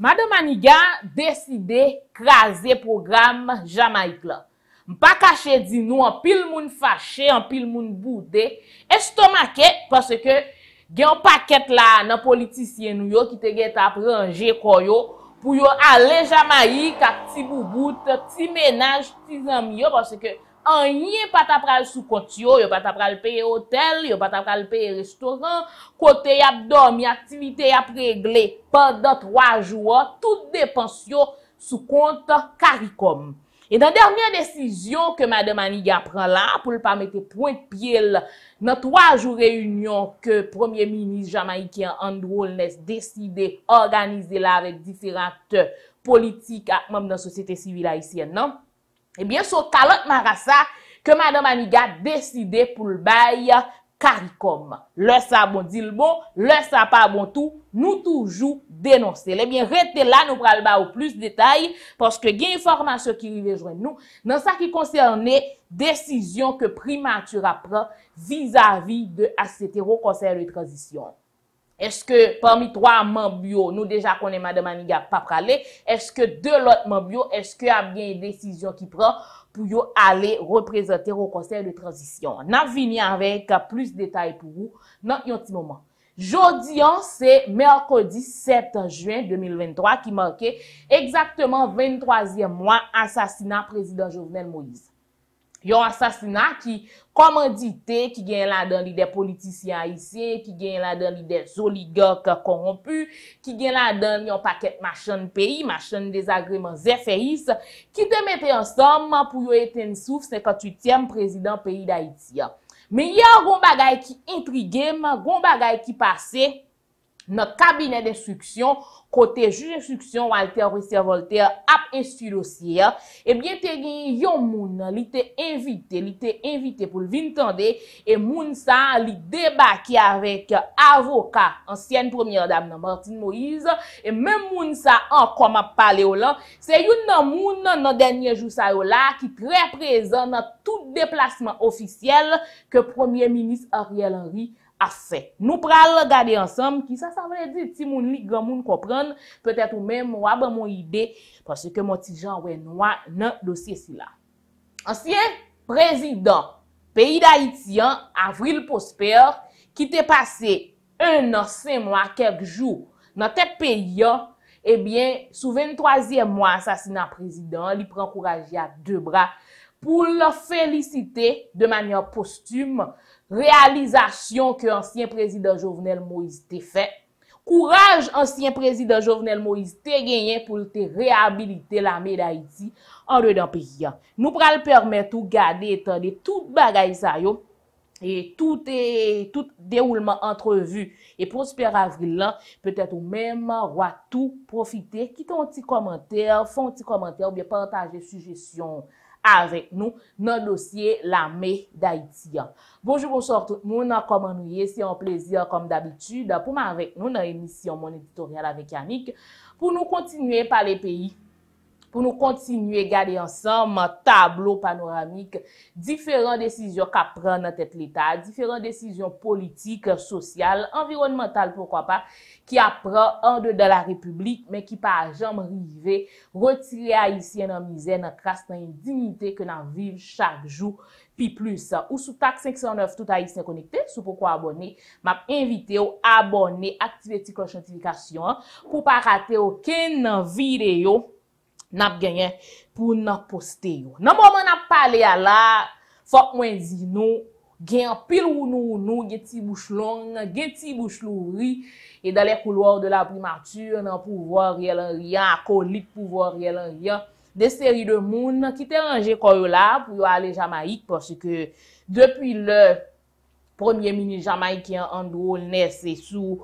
Madame Aniga deside kraser program Jamaik la. Mpa kache di nou an pil moun fache, an pil moun boudé. Estoma ke, parce ke gen paket la nan politisyen nou yo, ki te gen tap ranger kon yo, pou yo ale Jamaik a pti bou gout, pti menaj, pti zami yo, parce ke Anye pat ap pral sou kont yo, yo pat ap pral peye hotel, yo pat ap pral peye restoran, kote ya ap dom, ya aktivite ya ap regle, pa da 3 jou a, tout depens yo sou kont karikom. E nan dernyan desisyon ke madè maniga pran la, pou l pa mette point pil, nan 3 jou reyunyon ke Premier Ministre Jamaikien Andrew Holness deside organize la ve diferat politik ak mom nan sosyete sivil haisyen nan, Ebyen, eh sou talot marasa ke Madame Amiga deside pou l'bay karikom. Le sa bon dilbo, le sa pa bon tou, nou toujou denonse. Ebyen, rete la nou pral ba ou plus detay, paske gen informasyon ki rivejwen nou nan sa ki konserne desisyon ke primatur apre visavi de asetero konser le tradisyon. Est-ce que parmi 3 membios, nou deja konen madame Aniga pap prale, est-ce que 2 lot membios, est-ce que y a bien desisyon ki pran pou yo ale reprezenter ou konsey de transisyon? Nan vini avey ka plus detay pou yo, nan yon ti mouman. Jodi an, se merkodi 7 juen 2023, ki manke exactement 23e mwen asasina prezident Jovenel Moïse. Yon asasina ki komandite, ki gen la dan li de politisyen hisye, ki gen la dan li de zoligok korompu, ki gen la dan li yon paket machan peyi, machan desagreman zefeis, ki de mette yon som pou yon eten souf 58e prezident peyi da iti. Me yon goun bagay ki intrigem, goun bagay ki pasey. nan kabinet d'instruksyon, kote juj instruksyon, Walter Roussier-Volter, ap esu dosye. Ebyen te gen yon moun li te invite, li te invite pou l'vin tende, e moun sa li debaki avèk avoka, ansyen premier dame nan Martine Moïse, e mè moun sa an kom ap pale ou la, se yon nan moun nan denye jou sa ou la, ki preprezen nan tout deplasman ofisyel ke premier minis Ariel Henry Roussier. Asè, nou pral gade ansam ki sa sa vre di ti moun ligan moun kopran, petè tou men mou aban moun ide, pasè ke moti jan wè noua nan dosye sila. Ansyen prezidant, peyi da itiyan, avril posper, ki te pase un an sen eh mou a kek jou, nan te peyi yo, ebyen sou ven toazye mou asasina prezidant, li prankouraj ya de bra, pou la felicite de manyan posthume, Realizasyon ke ansyen prezident jovenel Moïse te fe, kouraj ansyen prezident jovenel Moïse te genyen pou te rehabilite la me da iti anre dan pe jyan. Nou pral permet ou gade etan de tout bagay sa yo, et tout deroulement entrevu et prospere avril lan, petet ou menman wato profite, kiton ti komantèr, fon ti komantèr, ou biye pantaje sujessyon, Avèk nou nan dosye la mè d'Haïti. Bonjour, bonsoir tout moun. Komanouye, si yon plezyon kom d'abitude. Pouman avèk nou nan emisyon moun editorial avèk Yannick. Pou nou kontinuyen palè peyi. pou nou kontinue gade ansanman tablo panoramik, diferan desisyon ka pran nan tet letal, diferan desisyon politik, sosyal, environnemental, poukwa pa, ki ap pran an de de la republik, men ki pa a jam rive, rotile a isye nan mizè, nan krastan yon dignite ke nan viv chak jou, pi plus. Ou sou tak 509 tout a isye konikte, sou poukwa abone, map invite ou abone, aktiveti konjantifikasyon, pou pa rate ou ken nan videyo, Nap genyen pou nan poste yo. Nampo man ap pale ala, fok mwen zi nou, genyen pil ou nou ou nou, genyen ti bouch long, genyen ti bouch louri, e da le kouloor de la primatur nan pou vwa rielan riyan, akolik pou vwa rielan riyan, de seri de moun, ki te range koy yo la pou yo ale Jamaik, porsi ke depi le premier mini Jamaik yon andou nese sou,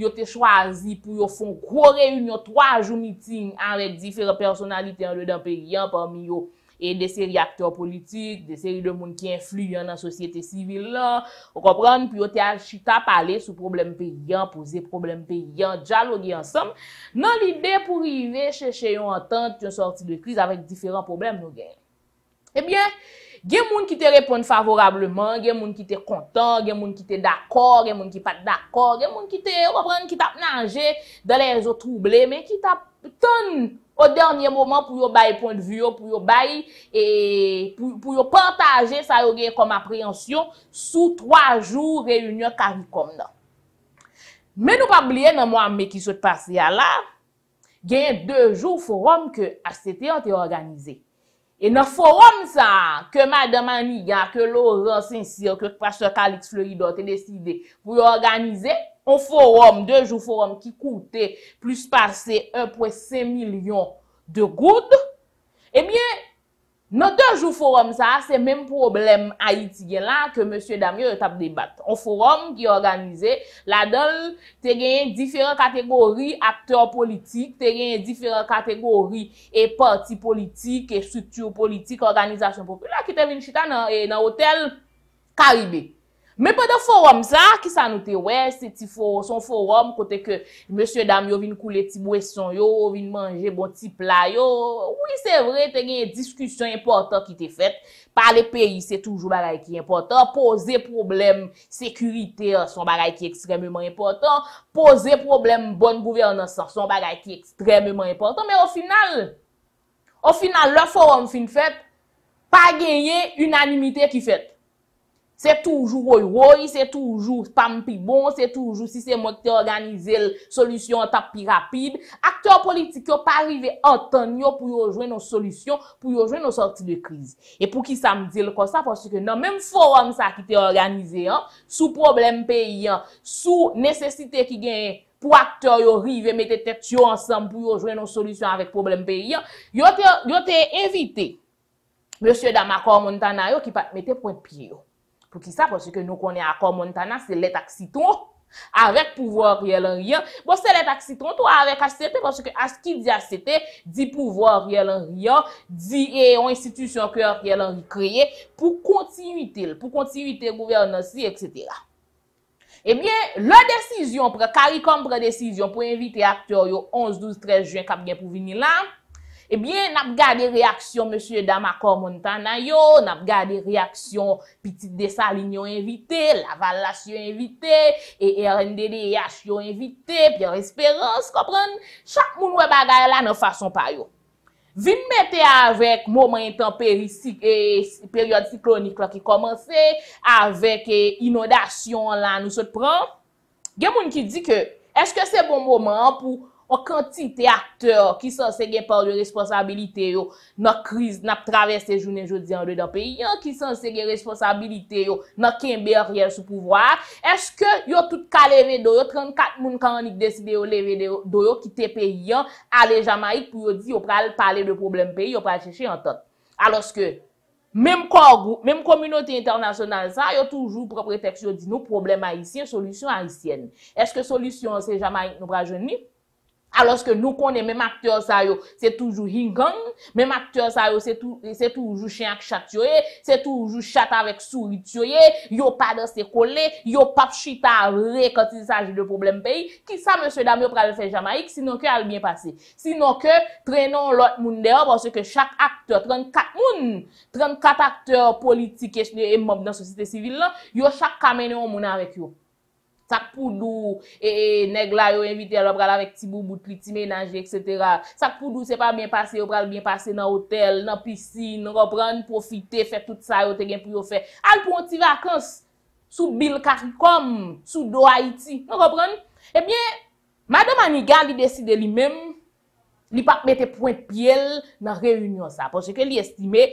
Yon te chwazi pou yon fon kwo reyunyon 3 jou miting anvek difere personalite yon le dan pe gyan pwami yon. E de seri akteor politik, de seri de moun ki influy yon nan sosyete sivil lan. Yon te achita pale sou problem pe gyan, pouze problem pe gyan, dja logi ansam. Nan li de pou rine cheshe yon antante yon sorti de kriz avek difere problem nou gen. Eh Ebyen, Gen moun ki te repon favorableman, gen moun ki te kontan, gen moun ki te d'akor, gen moun ki pat d'akor, gen moun ki te repon ki tap nanje, da le enzo trouble, men ki tap ton o denye mouman pou yo bayi pon de vyo, pou yo bayi, e pou yo pantaje sa yo gen kom apreyansyon sou 3 jou reyunyon karikom nan. Men nou pa bliye nan moun ame ki sou te pase ya la, genye 2 jou forum ke asete an te organize. E nan forum sa, ke madame Aniga, ke Laurent Saint-Cyr, ke François-Calix-Fleuridot, te deside pou yo organize un forum, de jou forum, ki koute plus passe 1,5 milyon de goud, ebyen, eh Non dejou forum sa, se menm problem ayit gen la ke M. Damyo yo tap debat. On forum ki organize, la dol te genye diferent kategori akter politik, te genye diferent kategori e parti politik, e struktur politik, organizasyon popula ki te vin chita nan hotel Karibik. Mè pa de forum sa, ki sa nou te wè, se ti son forum, kote ke M. Dam yo vin koule ti mweson yo, vin manje bon ti pla yo. Oui, se vre, te gen yon diskusyon impotant ki te fèt. Parle peyi, se toujou bagay ki impotant. Pose problem sekurite, son bagay ki ekstremement impotant. Pose problem bon gouvernan sa, son bagay ki ekstremement impotant. Mè o final, o final, le forum fin fèt, pa genye unanimite ki fèt. Se toujou roi roi, se toujou tam pi bon, se toujou si se mot te organize l solusyon tap pi rapide, akteur politik yo pa rive an tan yo pou yo jwen nou solusyon pou yo jwen nou sorti de kriz. E pou ki sa mdi l kosa, porsi ke nan menm forum sa ki te organize sou problem pe yon, sou nesesite ki gen pou akteur yo rive mette tep yo ansan pou yo jwen nou solusyon avèk problem pe yon, yo te evite M. Damakor Montanayo ki pat mette point pi yo. Pou ki sa, pou se ke nou konen akon moun tana, se let ak siton, avèk pouvò riyel an riyan, bo se let ak siton, tou avèk ak sete, pou se ke as ki di ak sete, di pouvò riyel an riyan, di e o institusyon kèr riyel an riyan kreye, pou kontinuitil, pou kontinuitil gouvernansi, et cetera. Ebyen, eh le desisyon pre, karikom pre desisyon, pou evite akter yo 11, 12, 13 juen, kam gen pou vini lan, Ebyen, nap gade reaksyon M. Damakor Montanayo, nap gade reaksyon P. Desaligno invite, Lavalas yo invite, E. R. N. Dede E. H. yo invite, P. R. Esperance, kopren, chak mounwe bagay la nan fason pa yo. Vin mette avèk momen intemperi e periode siklonik la ki komanse, avèk e, inodasyon la nou sot pran, gen moun ki di ke, eske se bon momen pou o kantite akteur ki san sege por de responsabilite yo na kriz, na travesse jounen joudian de da peyi an, ki san sege responsabilite yo na kenbe a riyal sou pouvwa, eske yo tout ka leve do yo, 34 moun kan anik deside yo leve do yo, kite peyi an, ale jamaik pou yo di yo pral pale de problem peyi, yo pral cheshe an ton. Aloske, mem kongou, mem komunote internasyonal sa, yo toujou propreteksyo di nou problem a isyen, solusyon a isyen. Eske solusyon se jamaik nou pral jouni? A loske nou konen, mem aktyor sa yo se toujou higan, mem aktyor sa yo se toujou chen ak chak tyoye, se toujou chat avek souri tyoye, yo e, padan se kole, yo pap chita re kwen se sajou de problem peyi, ki sa monsi dam yo prelefe Jamaik, sino ke almyen pase. Sino ke trenon lot moun deyo, se yo posi ke chak aktyor, 34 moun, 34 aktyor politik esne e mob nan sosite sivil la, yo chak kamene yon moun avek yo. Sak poudou, e, e, neg la yo invite alo pral avek ti bou boutri, ti menanje, etc. Sak poudou se pa mwen pase, yo pral mwen pase nan hotel, nan piscine, nan repron, profite, fe tout sa yo te gen pou yo fe. Alpon ti vakans, sou bil kakikom, sou do Haiti, nan repron. Ebyen, eh madame Aniga li deside li men, li pak mette point piel nan reyunyon sa. Ponche ke li estime,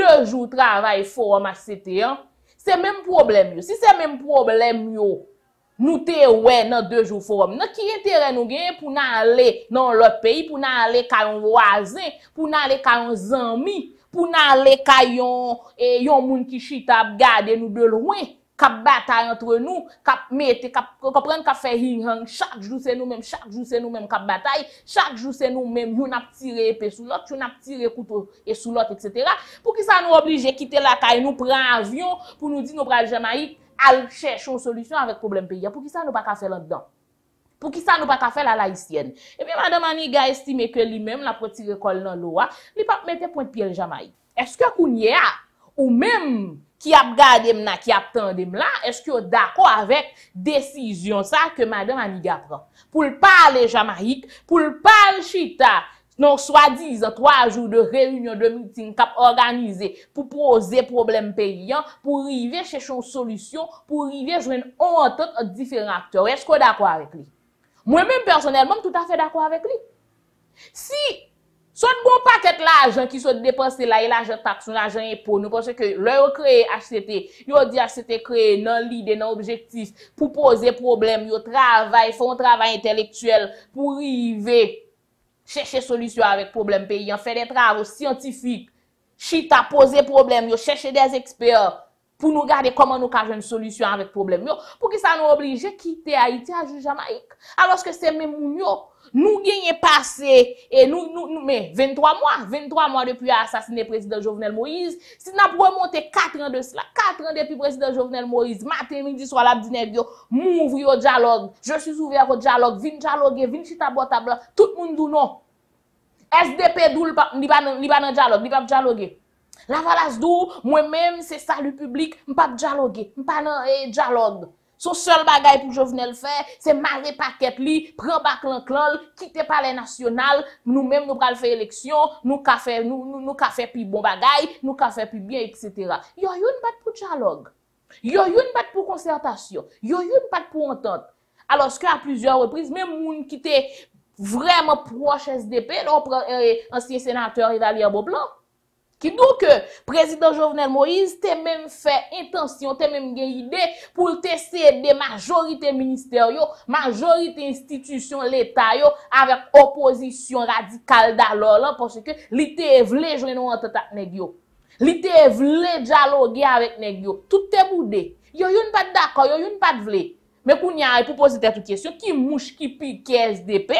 2 jou travay fo waman sete an, se men problem yo, si se men problem yo, Nou te we nan de jouforom. Na kiye tere nou genye pou nan ale nan lot peyi, pou nan ale ka yon loazen, pou nan ale ka yon zami, pou nan ale ka yon e, moun ki chita ap gade nou belwe, kap batay antre nou, kap mette, kap pren ka fe hirang, chak jouse nou men, chak jouse nou men kap batay, chak jouse nou men, yon ap tire pe sou lot, yon ap tire koutou e sou lot, etc. Pou ki sa nou oblije kite la kaye, nou pren avyon pou nou di nou pren jamaik, al chèchon solusyon avèk problem pe yè. Pou ki sa nou pa ka fè lan ddan? Pou ki sa nou pa ka fè la laïsyen? Eh e pi, madame Aniga estime ke li mèm la poti rekol nan lo a, li pa mète pointe pièl jamaik. Esk yo kounye a, ou mèm ki ap gade mna, ki ap tende mla, esk yo dako avèk desisyon sa ke madame Aniga pran. Poul pa lè jamaik, poul pa lè chita. Non swa diz, 3 joun de reyunyon, de miting kap organize pou pose problem pe yon, pou rive chè chon solusyon, pou rive jwen an ton diferent akteur. Esko d'akwa avèk li? Mwen mèm personel, mèm tout afe d'akwa avèk li. Si, sot bon paket la ajan ki sot depanse la e la ajan tak, son ajan e pou, nou konsek yo, lè yo kreye HCT, yo di HCT kreye nan lide, nan objektif, pou pose problem, yo travay, fon travay entelektuel, pou rive... Cheche solisyon avèk problem peyi. Yon fè detrave, yon scientifique. Chita, pose problem yo. Cheche des eksper, pou nou gade koman nou kaje yon solisyon avèk problem yo. Pou ki sa nou oblige, jè kite Haiti, a ju jamaik. A loske se mè moun yo, nou genye pase e nou, nou, nou, mè, 23 mwa. 23 mwa depi a asasine presidè Jovenel Moïse. Si nan pou remonte 4 an de sla, 4 an depi presidè Jovenel Moïse, mè temi di swalab dineb yo, moun ouvri yo djalog, je chis ouvri yo djalog, vin djalog, vin chita botabla, tout SDP dou li pa nan djalogue, li pa nan djalogue. La valas dou, mwen men, se salu publik, mpa djalogue, mpa nan eh, djalogue. Son sol bagay pou jo vene l fè, se mare paket li, pren bak l'enklol, kite palè nasyonal, nou men nou pral fè eleksyon, nou ka fè pi bon bagay, nou ka fè pi bien, etc. Yo yon pat pou djalogue, yo yon pat pou konsertasyon, yo yon pat pou entente. Alors, skè a plusieurs reprises, mwen moun kite, vremen proche SDP, non, eh, an siye senateur, evalye bo blan. Ki nou ke, prezident Jovenel Moïse, te men fè, intansyon, te men gen yide, pou te sède, majorite minister yo, majorite institisyon l'Etat yo, avèk oposisyon radikal da lò lò, pou chè ke, li te evle, jwen nou an tatak neg yo. Li te evle, djalogue avèk neg yo. Tout te boudè. Yo yon pat d'akon, yo yon pat vle. Mè kou nyan, e pou posi tè tout yesyon, ki mouch ki pi ke SDP,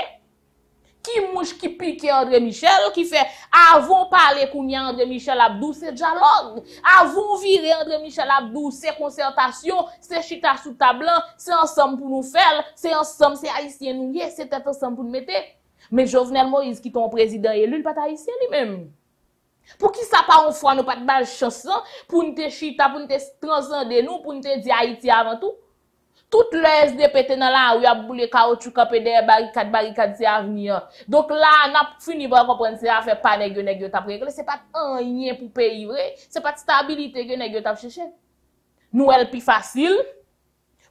Ki mouche ki pike André Michel ou ki fe avon pale kou nye André Michel Abdo, se dja lode. Avon vire André Michel Abdo, se konsentasyon, se chita sou tablan, se ansam pou nou fel, se ansam se Haitien nou ye, se tete ansam pou nou mette. Men Jovenel Moïse ki ton prezident elul pat Haitien li menm. Po ki sa pa ou fwa nou pat bal chasan, pou nou te chita, pou nou te transande nou, pou nou te di Haiti avantou. Toute lè SDP tè nan lan wè ap boulè ka ou tchou kapè dè barikat barikat tè avni an. Donk lè an ap finivè an komprense a fè pa nè gyo nè gyo tap regle. Se pat an yè pou pey vre, se pat stabilite gyo nè gyo tap chè chè. Nou el pi fasil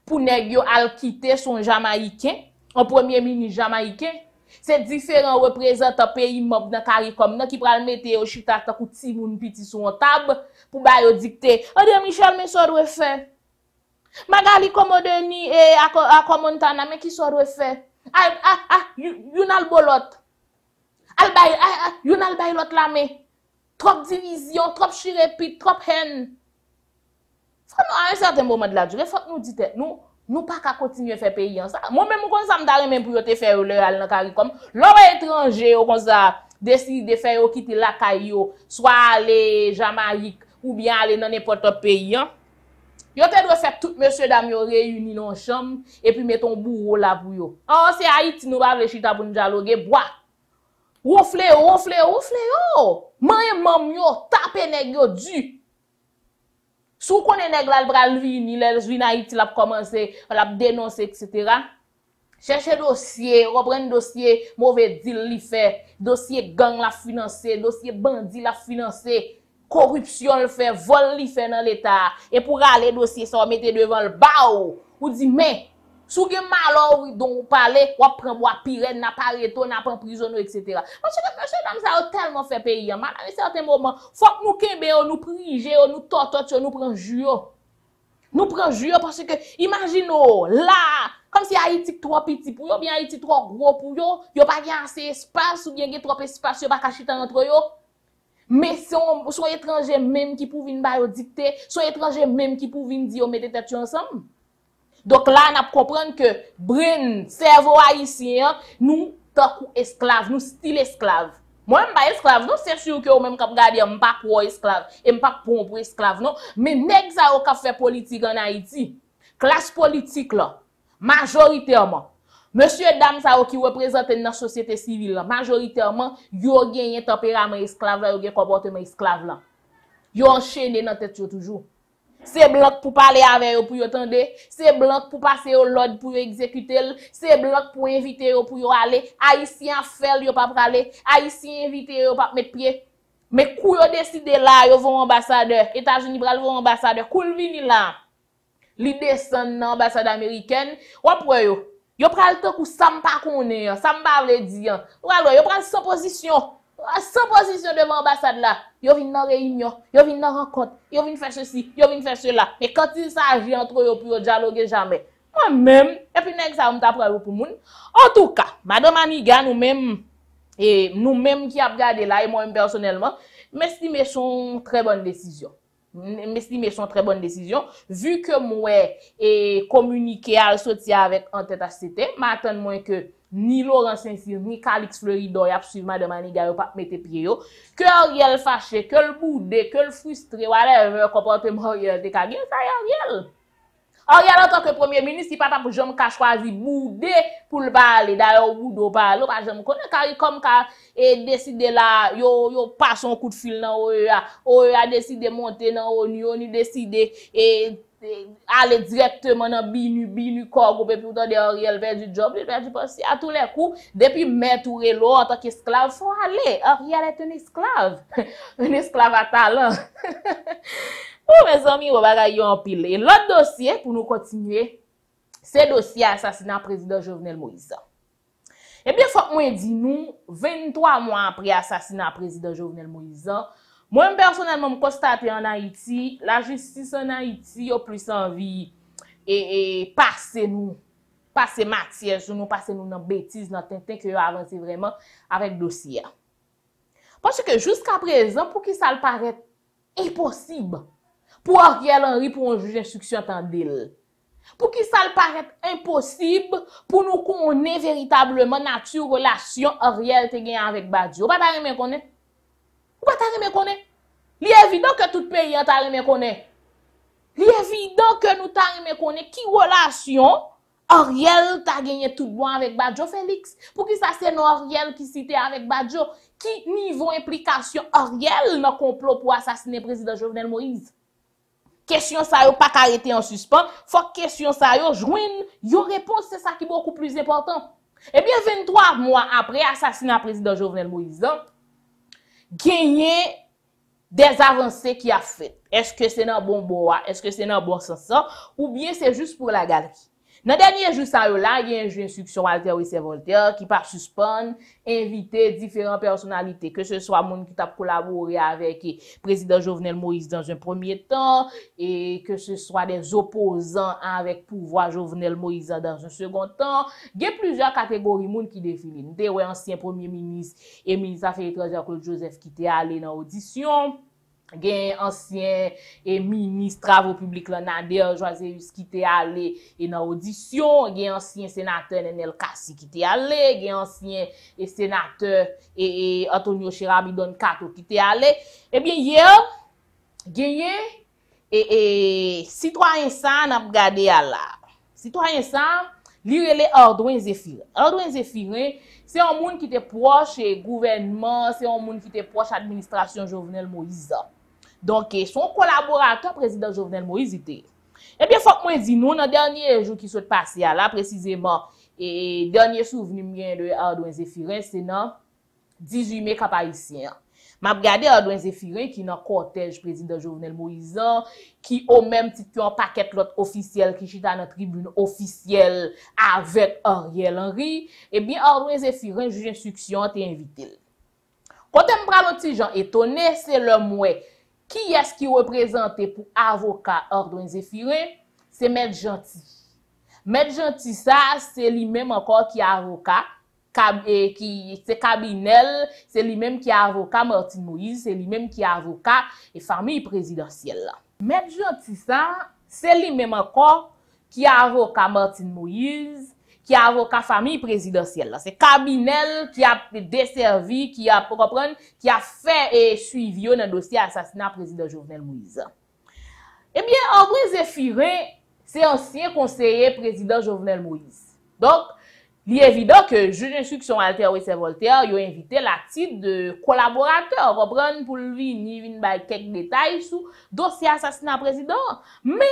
pou nè gyo al kitè son Jamaikè, an premiè mini Jamaikè. Se diferan wè prezè ta pey imop nan karikom nan ki pral metè yo chita ta kouti moun piti sou an tab pou bayo dikte. O oh, de Michel, mè sou adwè fè. Magali komo deni e akon montan ame ki sorwe fe. Ay, ay, ay, yon albolot. Albay, ay, ay, yon albay lot lame. Trop divizyon, trop shirepit, trop hen. Fok nou an yon certain moment la jure, fok nou dite, nou, nou pa ka kontinye fe pe yon. Moun men mou kon sa mdare men pou yote fe ou le alen akari kom. Lora e etranje ou kon sa desi de fe ou kiti lakay yo, swa ale Jamalik ou bien ale nanepoto pe yon. Yo te do sep tout mèche dam yo reyouni non chom, epi meton bourou la vou yo. An, se a iti nou avle chita bun djalogue, bwa! Rofle yo, rofle yo, rofle yo! Manye mam yo, tape neg yo, du! Sou konen neg lal bral vi youni, lèl zwi nan iti l ap komanse, l ap denonse, et cetera. Cheche dosye, repren dosye, mouve dil li fe, dosye gang la finanse, dosye bandi la finanse, korupsyon l fe, vol li fe nan l etat, e pou gale dosye sa ou mette devan l ba ou, ou di men, sou gen malo ou ridon ou pale, wap pren mwa piret, napareto, napan prizono, etc. Mwen chèk an, mwen chèk an, mwen chèk an, ou telman fe peyi an, mwen chèk an, mwen chèk an, mwen chèk an, mwen chèk an, fok nou kebe ou nou prije ou nou totot, ou nou pren ju yo, nou pren ju yo, porsè ke, imagino, la, konm si a itik tro piti pou yo, mi a itik tro gro pou yo, yo pa gen ase espas, sou gen gen tro espas Mè sou etranjè mèm ki pou vin ba yo dikte, sou etranjè mèm ki pou vin di yo medetat yo ansam. Dok la an ap kopran ke brin, servo ayisyen, nou tak ou esklav, nou stil esklav. Mwen mba esklav nou, ser si ou ki yo mèm kap gadi mbak woy esklav, mbak pon woy esklav nou. Mè nek zay ou kap fe politik an Haiti, klas politik la, majoriteyman. Monsye dam sa ou ki wè prezante nan sosyete sivil la, majoritèrman, yo gen yon temperament esklav la, yo gen komportement esklav la. Yo anchenè nan tèt yo toujou. Se blok pou pale ave yo pou yo tendè, se blok pou pase yo lod pou yo ekzekutèl, se blok pou invite yo pou yo ale, a yisi an fèl yo pa prale, a yisi invite yo pa mèt pye. Mè kou yo deside la yo vò ambasade, etaj nibral vò ambasade, koul vini la, li desen nan ambasade amerikèn, wè pou yo, Yo pral te kou sa mpa konen, sa mpa vle di, yo pral sa posisyon, sa posisyon devan ambasad la, yo vin nan reynyon, yo vin nan rakot, yo vin fè chè si, yo vin fè chè la. Me kati sa aji an tro yo pou yo djalogue jame. Mwen men, epi nek sa mta pral yo pou moun. En touka, madomaniga nou men, nou men ki ap gade la, e mwen personelman, mes di me chon tre bon desisyon. Mè si mè son trè bonn dèsizyon, vu ke mwè e komunike al soti avèk an tèt a setè, mè atèn mwen ke ni Laurent Saint-Pierre, ni Kalix Fleury doy ap suvman de mani gaya ou pa mè te pye yo, kèl yèl fache, kèl boudè, kèl frustre, wale, mwen kompante mwen yèl te kage, ta yèl yèl. Or yal an toke premier minis, i pata pou jom ka chwazi bou de pou l bali, da yo wou do balo, pa jom konen kari kom ka e deside la, yo yo pason kout fil nan oye a, oye a deside monte nan oyo, yo ni deside e ale direktman nan binu binu kogo, pe pou ta de or yal ve di job, pe pou ta di posi a tou le kou, de pi men tou relo an toke esklav, son ale, or yal eten esklav, en esklav atal an. Ou, me zanmi, ou bagay yo anpile. E lot dosye, pou nou kontinue, se dosye asasina prezident Jovenel Moïse. E eh bie fok mwen di nou, 23 mwen apre asasina prezident Jovenel Moïse, mwen mpersonelman mkostate an Haiti, la justice an Haiti yo plus anvi e pase nou, pase matye, pase nou nan betiz, nan tenten, ki yo avanti vreman avèk dosye. Pwache ke, jouska prezant, pou ki sal paret e posib, pou a riel an ripou an jujensuksyon tan dil. Pou ki sa l paret imposib pou nou konen veritableman natu relasyon a riel te genye anvek badjo. Ou pa ta remekone? Ou pa ta remekone? Li evidant ke tout peyen ta remekone. Li evidant ke nou ta remekone ki relasyon a riel ta genye tout bon anvek badjo, Felix. Pou ki sa se nou a riel ki site anvek badjo, ki nivou implikasyon a riel na komplot pou asasine prezident Jovenel Moïse. Kèsyon sa yo pa karete en suspens, fòk kèsyon sa yo jwen, yo repons se sa ki boku plis eportan. Ebyen eh 23 mwa apre, asasina prezident Jovenel Moïse, genye dez avanse ki a fèt. Eske se nan bon boa, eske se nan bon sensan, oubyen se jous pou la galaki. Nan denye jou sa yo la, genjou instruksyon alter ou servoteur ki par suspon, evite diferent personalite, ke se swa moun ki tap kolabori avek prezident Jovenel Moïse dans un premier tan, e ke se swa des opozan avek pouvoi Jovenel Moïse dans un second tan, genjou plusieurs kategori moun ki defini. Nde ou e ansyen premier minis, e minis afe etroze akou Joseph ki te ale nan audisyon, gen ansyen e ministra vopublik lanade, Joazerius ki te ale en audisyon, gen ansyen senate Nenel Kassi ki te ale, gen ansyen e senate e, e Antonio Chirabi Don Kato ki te ale, ebyen ye, genye, e Citoyen San ap gade ala. Citoyen San, li rele Ordoen Zefire. Ordoen Zefire, se yon moun ki te poche gouvernement, se yon moun ki te poche administrasyon jovenel Moïsa. Donke, son kolaborateur, prezident Jovenel Moïse, ite. Ebyen, fok mwen zinou, nan dernyen jou ki sou te pase ya la, prezizeman, e dernyen souveni mwen gen de Ardouin Zé Firin, se nan 18 me kapayisyen. Mab gade Ardouin Zé Firin ki nan kontèj prezident Jovenel Moïse, ki o menm titu an pakèt lot ofisyel ki chita nan triboun ofisyel avèk Ariel Henry, ebyen Ardouin Zé Firin, jujen suksyon, te invite. Kontè m pralot ti jan etonè, se lè mwen mwen, Ki es ki wè prezante pou avoka ordon zifirem? Se Medjantisa. Medjantisa se li mèm ankon ki avoka. E, se Kabinel, se li mèm ki avoka Martin Moïse, se li mèm ki avoka e fami prezidentiel la. Medjantisa se li mèm ankon ki avoka Martin Moïse. ki avoka fami prezidansyel la. Se kabinel ki ap deservi, ki ap repren, ki ap fe e suivi yo nan dosye asasina prezidansyel Jovenel Moïse. Ebyen, eh André Zephiré, se ansyen konseye prezidansyel Jovenel Moïse. Donk, li evidant ke jounen suksyon Althea Weiser-Volthea, yo evite la tit de kolaborateur. Repren pou lvi, ni vin bay kek detay sou dosye asasina prezidansyel. Me,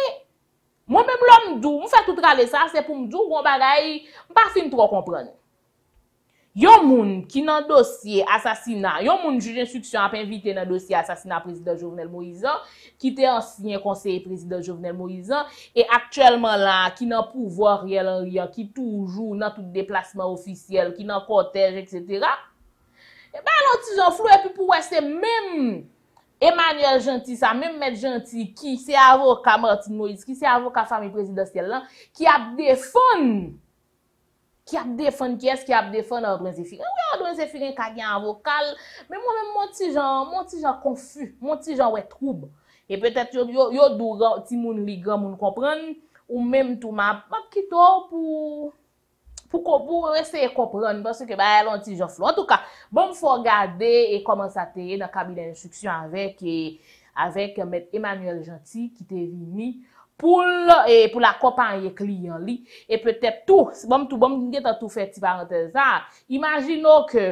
Mwen pèm lò mdou, mwen fè tout rade sa, sè pou mdou, mwen bagay, mwen pa fèm tro kompranen. Yon moun ki nan dosye asasina, yon moun jujen suksyon apè invite nan dosye asasina prezident Jovenel Moizan, ki te ansyen konseye prezident Jovenel Moizan, e aktuelman la, ki nan pouvo riyel an riyan, ki toujou nan tout deplasman ofisiyel, ki nan kotej, etc., e ba lò ti jan flou epi pou wè se mèm. Emanuelle Gentil sa, mèm mèd Gentil ki se avok a Martin Moïse, ki se avok a fami prezidastel lan, ki ap defon, ki ap defon, ki es ki ap defon a Odwensi Firin. Mèm mèm Odwensi Firin ka gen avokal, mèm mèm mèm mèm ti jan, mèm ti jan konfu, mèm ti jan wè troub. E pètèt yo, yo douran, ti moun ligan moun kompren, ou mèm tout mèm ap, ap oh, ki dour pou... pou konpon, pou wese kompon, nou bas se ke ba lonti joflo. En tout ka, bom fò gade, e komons a teye nan kabine instruksyon avèk, avèk mèd Emmanuel Gentil ki te vini pou lakopanye kliyon li. E pètèp tou, bom tout, bom tout, mèd bon, a tou fè ti parantezat, imajino ke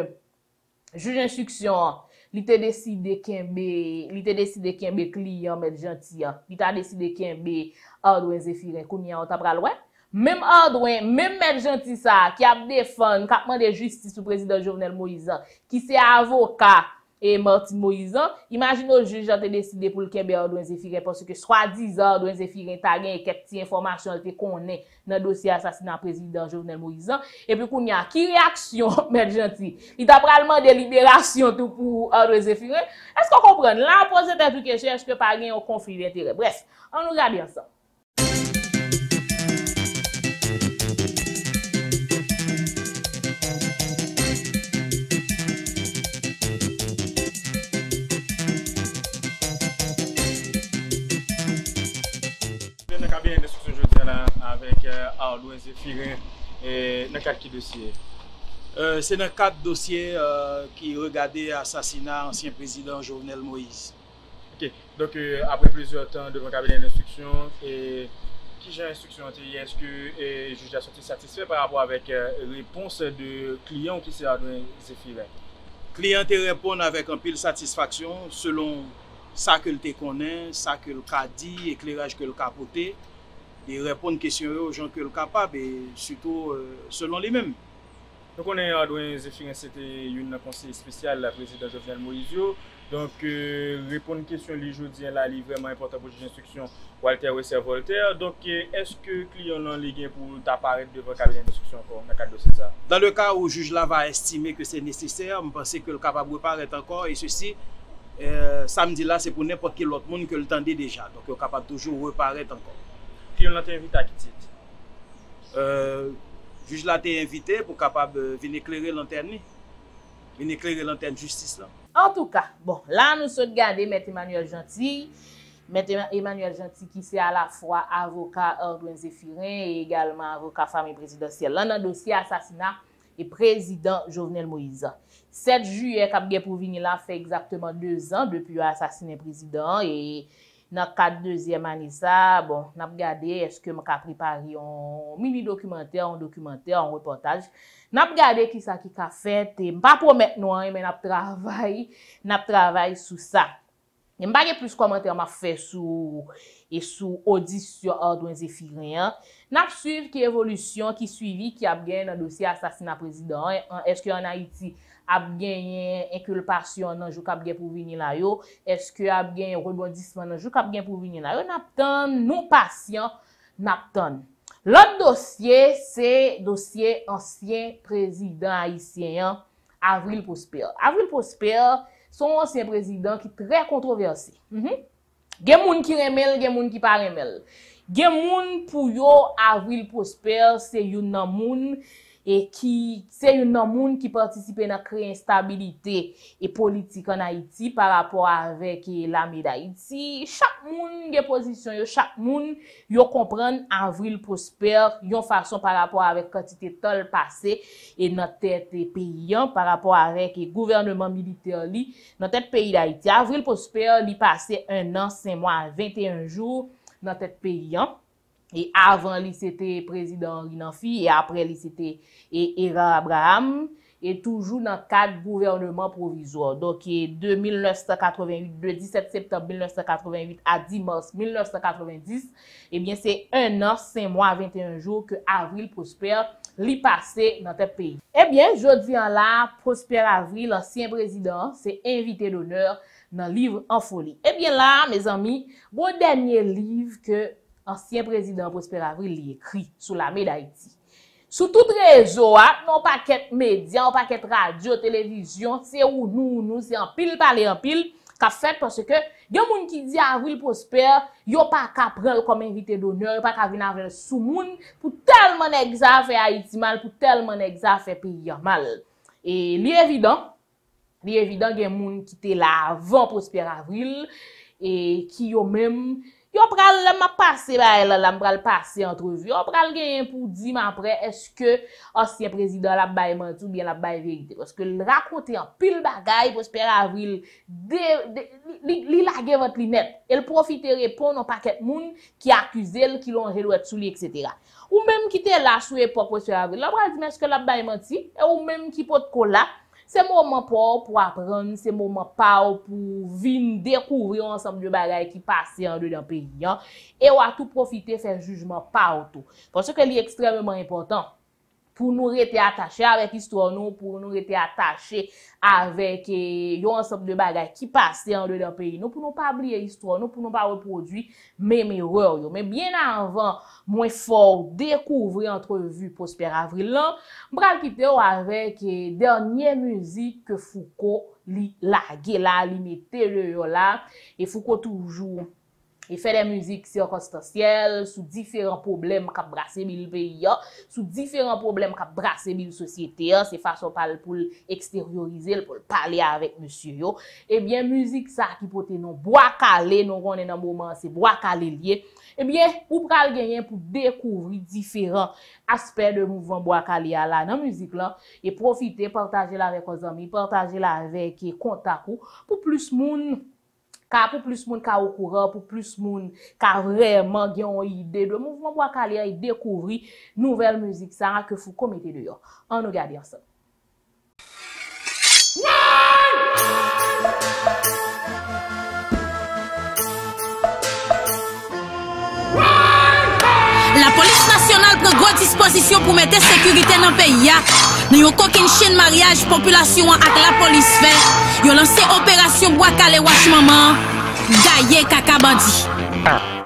juj instruksyon, li te deside kèmbe, li te deside kèmbe kliyon mèd Gentil, li te deside kèmbe a douè zè firè, kou ni an tapra lwèp, Mèm Ordoin, mèm Medjanti sa, ki ap defon kapman de justice pou prezident Jovenel Moizan, ki se avoka e morti Moizan, imagine ou juj jante deside pou lkebe Ordoin Zephirin, porsi ke swa diz Ordoin Zephirin ta gen e ket ti informasyon te konen nan dosye asasinan prezident Jovenel Moizan, epi pou ni a ki reaksyon Medjanti, it ap pralman de liberasyon tou pou Ordoin Zephirin, esko kompran, la ap pose pe di keche, eske pa gen yo konfri vete repres, an nou jade ansan. a euh, Adouen Zefirin nan kat ki dosye? Euh, se nan kat dosye ki euh, regade asasina ansyen prezident Jovenel Moïse. Ok, donk apre plezior tan de vankabel en instruksyon ki jan instruksyon anter yanske jouj a soti satisfè par apwa repons de kliyon ki se Adouen Zefirin? Kliyon te repon avèk anpil satisfaksyon selon sa ke l te konen, sa ke l kadi, ekleraj ke l kapote e de repon kèsyon yo joun ke l kapab e suto selon li mèm. Dokonè, Adouen Zechirien, sète yon konsel spesyal la prezident Jovnel Moizio, euh, repon kèsyon li joudien la li vèman yon portabouj joun instruksyon Walter Wessel-Volter, euh, eske kliyon lan li gen pou tapare devre kabèl instruksyon kon mekado se sa? Dan le ka ou jouj la va estime ke sè nesistè, mpense ke l kapab repare ankon, e sèsi, euh, samdi la se pou nèpot ki l ot moun ke l tande deja, donc yon kapab toujou repare ankon. Ki yon lan te invite akitit? Euh, juj lan te invite pou kapab euh, ven eklerer lanterne. Ven eklerer lanterne justice lan. En tou ka, bon, la nou sou de gade Mète Emmanuel Gentil. Mète Emmanuel Gentil ki se a la fwa avoka Orlen Zéphirin e egalman avoka famen prezidentiel. Lan nan dosye, asasina e prezident Jovenel Moïse. 7 juye, Kabgen Pouvinila, fe exactement 2 an depi ou asasine prezident e... nan kat dezyem anisa, bon, nan ap gade eske me ka pripari on mini-dokumenter, on dokumenter, on reportaj, nan ap gade ki sa ki ta fente, mpa pwomet nouan, men ap travay, nan ap travay sou sa. Mbagye plus komentèr ma fè sou et sou odisyon ordwens e firien, nan ap suiv ki evolusyon ki suivi ki ap gen nan dosye astasina prezidant, eske an Haiti ap gen yon enkul pasyon nan jok ap gen pou vini nan yo, eske ap gen yon rebondisman nan jok ap gen pou vini nan yo, nap ton, nou pasyon, nap ton. L'an dosye, se dosye ansyen prezidant haisyen yon, Avril Prosper. Avril Prosper, son ansyen prezidant ki pre kontroverse. Mhm. Gen moun ki remel, gen moun ki pa remel. Gen moun pou yo Avril Prosper, se yon nan moun, E ki se yon nan moun ki partisipe nan kre instabilite e politik an Haiti par rapor avek e lami d'Haiti. Si chak moun gen posisyon yo, chak moun yo kompran Avril Prosper, yon fason par rapor avek kantite tol pase e nan tete peyi an par rapor avek e gouvernement militer li nan tete peyi d'Haiti. Avril Prosper li pase 1 an, 5 moun, 21 jou nan tete peyi an. E avan li sete prezident Rinafi, e apre li sete Eira Abraham, e toujou nan kat gouvernement provizor. Donke, de 1988, de 17 septembre 1988 a 10 mars 1990, ebyen, se un an, se mwa 21 jou, ke Avril Prosper li pase nan te peyi. Ebyen, eh jodi an la, Prosper Avril, ansyen prezident, se invite l'honneur nan liv an foli. Ebyen eh la, me zami, bon danye liv ke ansyen prezident Prosper Avril li ekri sou la me d'Haïti. Sou tout rejou ak, ah, nou pa ket media, ou non pa ket radio, televizyon, se ou nou ou nou, se anpil pale anpil, ka fet pwase ke gen moun ki di Avril Prosper, yo pa ka prel kominvite doner, yo pa ka vina ver sou moun, pou telman egza fe Haïti mal, pou telman egza fe piya mal. E li evidant, li evidant gen moun ki te la avan Prosper Avril, e ki yo menm, yo pral la m ap pase ba e la, la m pral pase antro ju, yo pral genyen pou di m apre, eske asye prezidant la bayman ti ou bien la bay veyite, woske l rakote an pil bagay pou spere avril, li lage vat li net, el profite repon an paket moun ki akuse l, ki lonje lou et sou li, etc. Ou menm ki te lache ou epok pou spere avril, la m pral di men, eske la bayman ti, ou menm ki pot kola, Se mouman pa ou pou apren, se mouman pa ou pou vin dekouvri ansem de bagay ki pase an de dan pe yon, e ou a tou profite sen jujman pa ou tou. Pon se ke li ekstrememan impotant. pou nou rete atache avek histwa nou, pou nou rete atache avek eh, yon ansop de bagay ki pase an de dan peyi nou, pou nou pa bliye histwa nou, pou nou pa repoduye mè mè rò yo. Mè bien avan mwen fòl, dekouvri, antrevu, posper avril lan, mwen kal kite yo avek denye müzik Fouko li lage la, li mete yo yo la, e Fouko toujou pote. E fè de müzik si an konstantiyel, sou diferan problem kap brase mil veyi an, sou diferan problem kap brase mil sosyete an, se fasyon pal pou l eksteryorize, l pou l pale avèk monsiyo yo. Ebyen, eh müzik sa ki pote nou Boakale, non nou ronde nan mouman se Boakale liye, ebyen, eh ou pral genyen pou dekouri diferan asper de mouvan Boakale ya la nan müzik la, e profite, partaje la avèk o zami, partaje la avèk kontakou, pou plus moun moun. ka pou plus moun ka okouran, pou plus moun ka reman gyan yi ide moun moun moun wak alia yi dekouri nouvel müzik sa, anke fou komete diyon, an nou gade yon se La police nationale pren gwa disposisyon pou mete sekurite nan peyiak Nou yon kon kin chen maryaj populasyon ak la polisfer. Yon lanse operasyon wak ale wak maman. Gaye kaka bandi.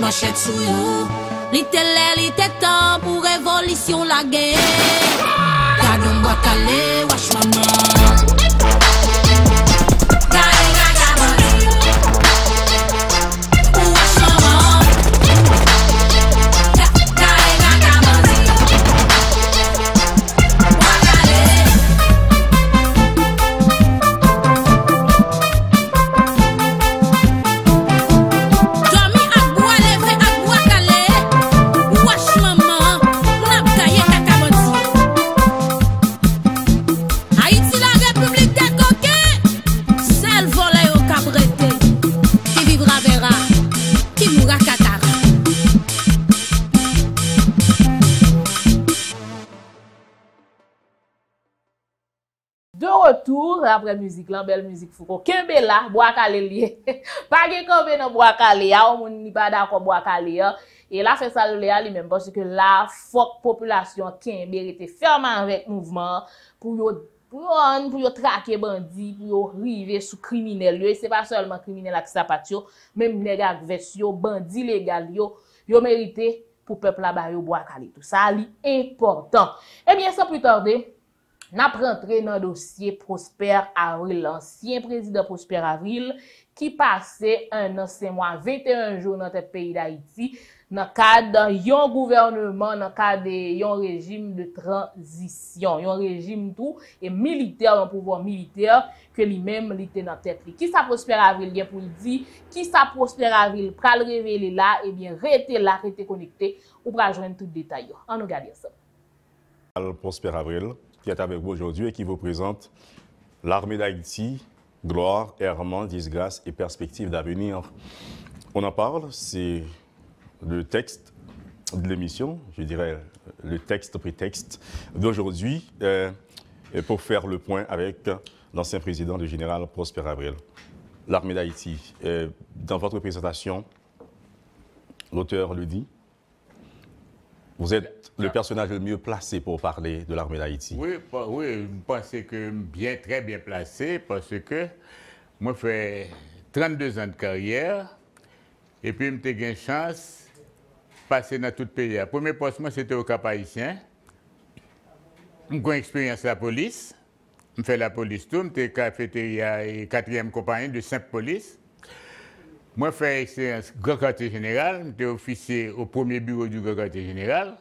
Mwen chet sou yo Li tè lè, li tè tan Pou revolisyon la gen Kade mwen kalè, wach mwen nan mouzik lan, bel mouzik foko. Kebe la, bo akale liye. Page konbe nan bo akale ya, ou moun ni pa dan kon bo akale ya. E la fè sa loulè li mèmbò, se ke la fok popoulasyon ken merite ferman vèk mouvman pou yo broun, pou yo trake bandi, pou yo rive sou kriminelle. Lè, se pa solman kriminelle akisa pat yo, mèm negak vèk yo, bandi legal yo, yo merite pou pepl aban yo bo akale tou. Sa li important. Ebyen, sa pwit orde, N ap rentre nan dosye Prosper Avril, lansyen prezident Prosper Avril, ki pase an nan sen mwa 21 jou nan te peyi da iti, nan kad dan yon gouvernement, nan kad yon rejim de transisyon, yon rejim tou, e militer, yon pouvo militer, ke li men milite nan tetri. Ki sa Prosper Avril, gen pou li di, ki sa Prosper Avril, pral revele la, e bien rete la, rete konekte, ou pral jwen tout detay yo. An nou gade yon se. Pral Prosper Avril, qui est avec vous aujourd'hui et qui vous présente l'armée d'Haïti, gloire, errement, disgrâce et perspective d'avenir. On en parle, c'est le texte de l'émission, je dirais le texte prétexte d'aujourd'hui, euh, pour faire le point avec l'ancien président, du général Prosper Avril. L'armée d'Haïti, euh, dans votre présentation, l'auteur le dit, vous êtes le personnage le mieux placé pour parler de l'armée d'Haïti. Oui, je pense que bien, très bien placé parce que moi, je fais 32 ans de carrière et puis je eu une chance de passer dans tout le pays. Le premier poste, c'était au Cap Haïtien. J'ai une expérience de la police. Je fais la police tout. Je suis cafétéria et quatrième compagnie de 5 police. Moi, fait expérience grand quartier général, j'étais officier au premier bureau du grand quartier général.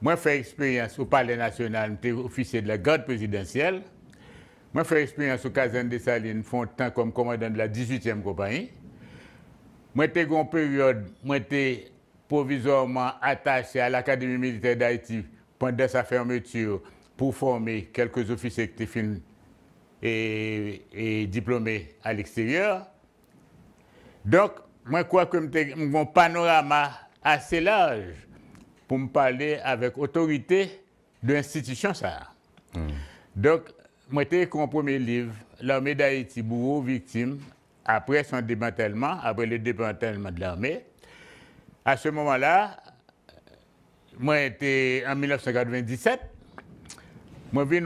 Moi, fait expérience au Palais national, j'étais officier de la garde présidentielle. Moi, fait expérience au caserne de Salines, font temps comme commandant de la 18e compagnie. Moi, j'étais en période, moi, j'étais provisoirement attaché à l'Académie militaire d'Haïti pendant sa fermeture pour former quelques officiers qui étaient et, et diplômés à l'extérieur. Donc, moi, je crois que j'ai un panorama assez large pour me parler avec autorité de l'institution. Donc, moi, j'ai écrit mon premier livre, L'armée d'Haïti, bourreau, victime, après son démantèlement, après le démantèlement de l'armée. À ce moment-là, moi, j'étais en 1997. Moi, viens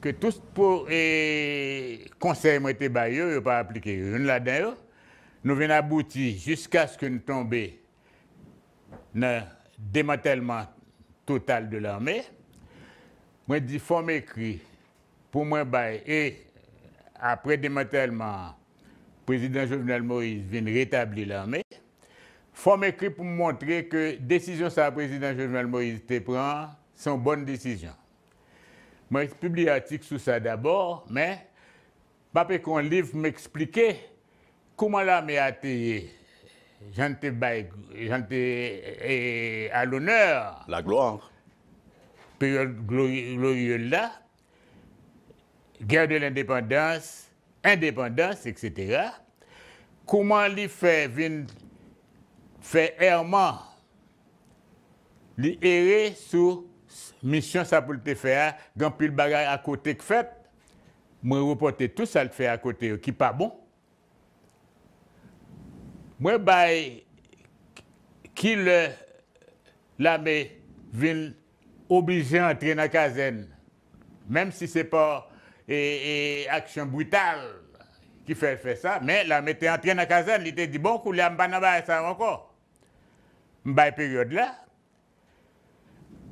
que tous les conseils que ont été baillés, pas appliqué. Une là-dedans, nous venons aboutir jusqu'à ce que nous tombions dans le démantèlement total de l'armée. Moi, dis, faut m'écrire pour moi, bah, et après démantèlement, le président Jovenel Moïse vient rétablir l'armée. faut m'écrire pour montrer que décision que le président Jovenel Moïse te prend sont bonnes décisions. Moi, je publie un article sur ça d'abord, mais pas qu'on livre m'expliquer Kouman la mi ateye jante al onor? La gloan. Periode glorielle la? Gère de l'indépendance, indépendance, etc. Kouman li fè vin fè erman li erè sou misyon sa pou lte fè a? Gan pi l bagay akote k fèp? Mou repote tout sa l fè akote yo ki pa bon? Mou repote tout sa l fè akote yo ki pa bon? Mwen bay ki l lame vin oblije antre na kazen, menm si se pa a e, e, aksyon brital ki fèl fè sa, men lame te antre na kazen, li te di bon kou li a mbanabay sa anko. Mbay peryode la.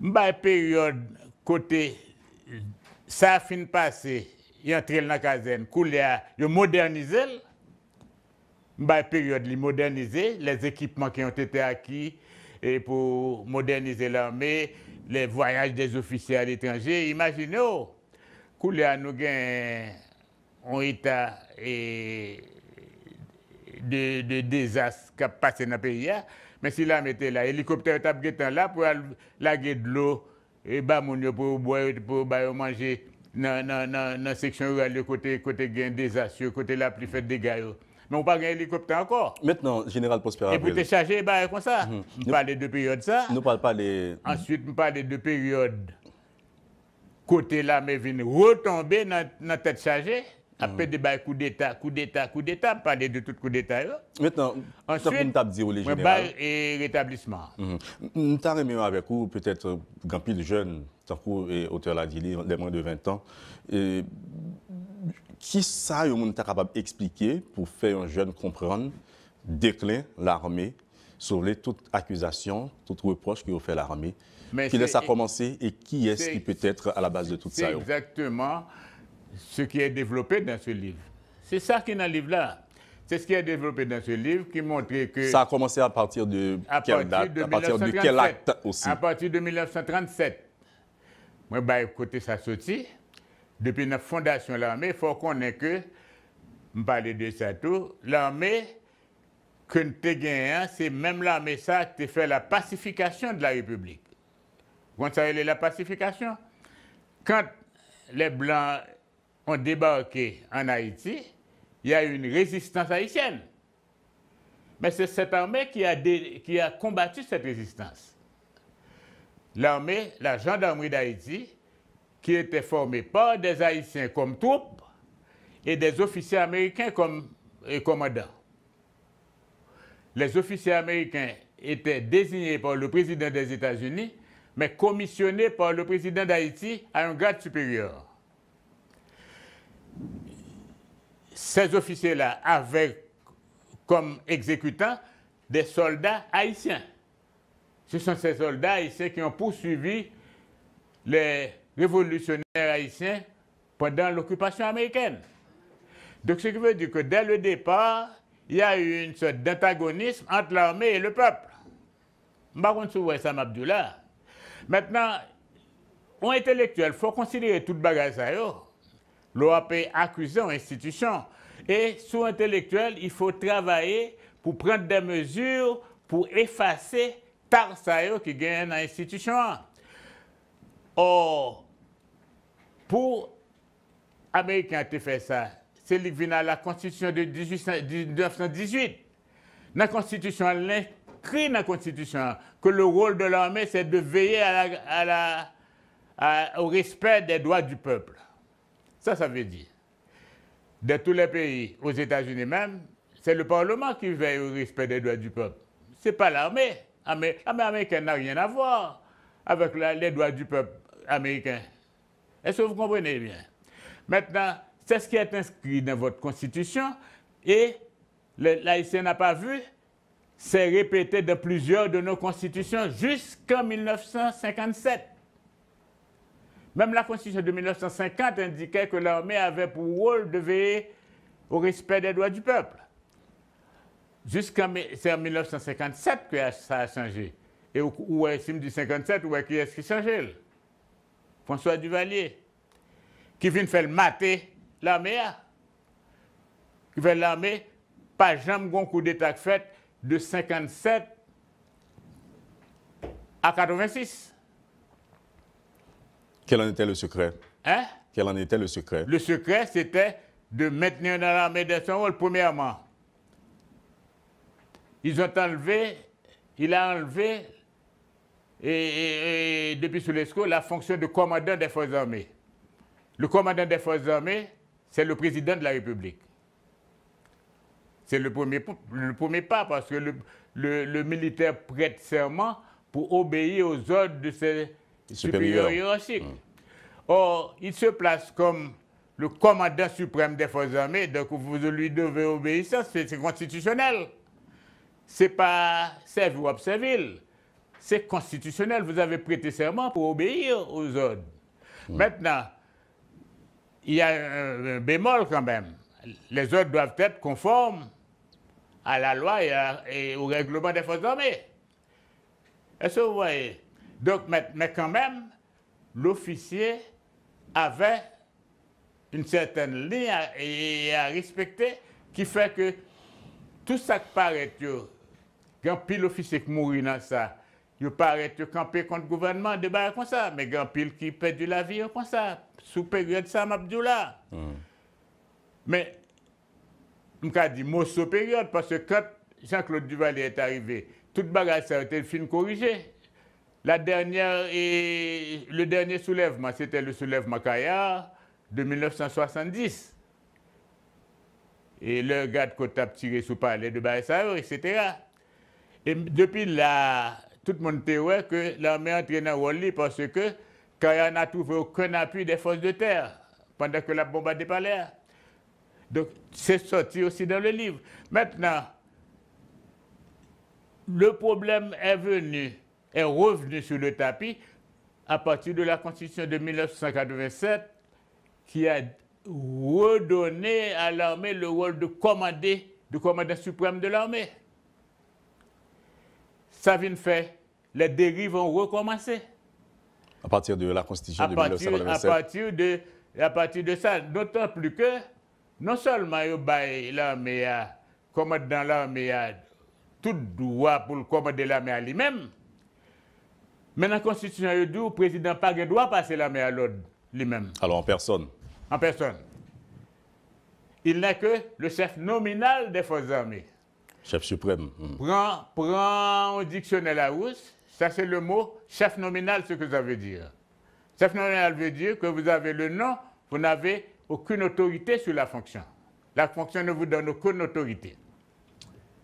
Mbay peryode kote sa fin pase yantre l na kazen, kou li a yon modernize l, Mbaye peryode li modernize, les ekipman ki yon tete aki, pou modernize la me, le voyaj des ofisye al etranje, imagine yo, kou li an nou gen yon ita de dezas kap pase na perya, men si la mette la, elikopter tap getan la pou lage dlo, e ba moun yo pou bayo manje nan seksyon yo al yo kote gen dezas yo, kote la plifet de gayo. mais on parle pas hélicoptère encore. Maintenant, Général Prospera... Et pour te charger, bah, comme ça. Mhm. Nous, ne parlons de deux périodes, ça. Nous parlons pas des... Ensuite, nous parlons de deux périodes. Côté là, mais vient retomber dans la tête chargée. Après mhm. des coups coup d'État, coup d'État, coup d'État, parler de tout coup d'État. Maintenant, ensuite, on dire, les général. Bah, et rétablissement. Nous mhm. avons avec vous, peut-être, euh, grand pile jeune, tant que auteur l'a dit, les moins de 20 ans. Et... Qui ça, n'êtes capable d'expliquer pour faire un jeune comprendre déclin l'armée sur les toute accusation, toute reproche que vous fait l'armée Qui laisse ça commencer et qui est-ce qui peut être à la base de tout ça C'est exactement ce qui est développé dans ce livre. C'est ça qui est dans le livre-là. C'est ce qui est développé dans ce livre qui montrait que... Ça a commencé à partir de quelle date, de à partir de quel acte aussi À partir de 1937. Moi, bah, écoutez, ça sortit depuis la fondation de l'armée, il faut qu'on ait que, je parle de ça tout, l'armée que nous avons hein, c'est même l'armée ça qui fait la pacification de la République. Vous savez la pacification Quand les Blancs ont débarqué en Haïti, il y a eu une résistance haïtienne. Mais c'est cette armée qui a, qui a combattu cette résistance. L'armée, la gendarmerie d'Haïti, qui étaient formés par des Haïtiens comme troupes et des officiers américains comme commandants. Les officiers américains étaient désignés par le président des États-Unis, mais commissionnés par le président d'Haïti à un grade supérieur. Ces officiers-là avaient comme exécutants des soldats haïtiens. Ce sont ces soldats haïtiens qui ont poursuivi les révolutionnaire haïtien pendant l'occupation américaine. Donc ce qui veut dire que dès le départ, il y a eu une sorte d'antagonisme entre l'armée et le peuple. Abdullah, maintenant, on intellectuel, il faut considérer toute bagage ça. L'OAP accusé en institution. Et sous intellectuel, il faut travailler pour prendre des mesures pour effacer tar qui gagne dans l'institution. Or, pour Américains, tu fait ça. C'est à la Constitution de 1918. la Constitution, elle écrit dans la Constitution que le rôle de l'armée, c'est de veiller au respect des droits du peuple. Ça, ça veut dire. dans tous les pays, aux États-Unis même, c'est le Parlement qui veille au respect des droits du peuple. Ce n'est pas l'armée. L'armée américaine n'a rien à voir avec les droits du peuple américain. Est-ce que vous comprenez bien Maintenant, c'est ce qui est inscrit dans votre constitution et l'Haïtien n'a pas vu, c'est répété dans plusieurs de nos constitutions jusqu'en 1957. Même la constitution de 1950 indiquait que l'armée avait pour rôle de veiller au respect des droits du peuple. c'est en 1957 que ça a changé. Et au, est du 57, où est-ce qui a changé François Duvalier, qui vient faire mater l'armée, hein. qui fait l'armée, pas jamais un coup d'État fait de 57 à 86. Quel en était le secret hein? Quel en était le secret Le secret, c'était de maintenir l'armée de son premièrement. Ils ont enlevé, il a enlevé et, depuis sous depuis la fonction de commandant des forces armées. Le commandant des forces armées, c'est le président de la République. C'est le premier, le premier pas parce que le, militaire prête serment pour obéir aux ordres de ses supérieurs, hiérarchiques. Hmm. Or, il se place comme le commandant suprême des forces armées, donc vous lui devez obéissance, c'est constitutionnel. C'est pas servir ou observer. C'est constitutionnel. Vous avez prêté serment pour obéir aux ordres. Maintenant, il y a un bémol quand même. Les ordres doivent être conformes à la loi et, au règlement des forces armées. Est-ce que vous voyez Donc, mais, quand même, l'officier avait une certaine ligne à, et à respecter qui fait que tout ça qui paraît, quand pile officier qui mourit dans ça, paraît de camper contre le gouvernement, de comme ça. Mais grand pile qui perd la vie comme ça. Sous période ça, Mabdoula. Hmm. Mais, je dis mot sous période, parce que quand Jean-Claude Duvalier est arrivé, tout le bagage a été film corrigé. La dernière et le dernier soulèvement, c'était le soulèvement Kaya, de 1970. Et le garde côte a tiré sous palais de Baïsaïr, etc. Et depuis là, tout le monde était ouais, que l'armée a entraîné Wally parce que Kaya n'a trouvé aucun appui des forces de terre pendant que la bombe a dépalé. Donc, c'est sorti aussi dans le livre. Maintenant, le problème est venu, est revenu sur le tapis à partir de la Constitution de 1987 qui a redonné à l'armée le rôle de commander, de commandant suprême de l'armée. Ça vient faire les dérives ont recommencé. À partir de la Constitution de partir, À partir de, ça, d'autant plus que non seulement il l'armée comme dans l'armée a tout droit pour commander l'armée à lui-même, mais dans la Constitution, le président n'a pas le droit doit passer l'armée à l'autre lui-même. Alors en personne En personne. Il n'est que le chef nominal des forces armées. Chef suprême. Hmm. Prend Prends, dictionnaire un dictionnaire ça, c'est le mot chef nominal, ce que ça veut dire. Chef nominal veut dire que vous avez le nom, vous n'avez aucune autorité sur la fonction. La fonction ne vous donne aucune autorité.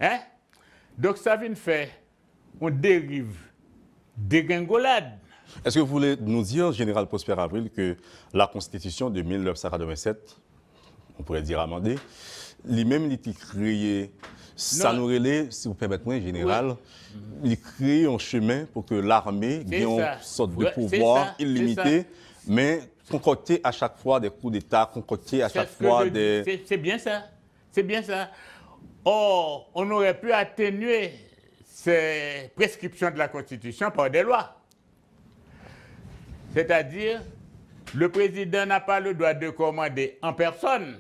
Hein? Donc, ça vient de faire, on dérive, dégringolade. Est-ce que vous voulez nous dire, Général Prosper Avril, que la Constitution de 1987, on pourrait dire amendée, mêmes qui créé ça nous si vous permettez, général, il crée un chemin pour que l'armée ait une sorte de pouvoir illimité, mais concoté à chaque fois des coups d'État, concoté à chaque fois des... C'est bien ça, c'est bien ça. Or, on aurait pu atténuer ces prescriptions de la Constitution par des lois. C'est-à-dire, le président n'a pas le droit de commander en personne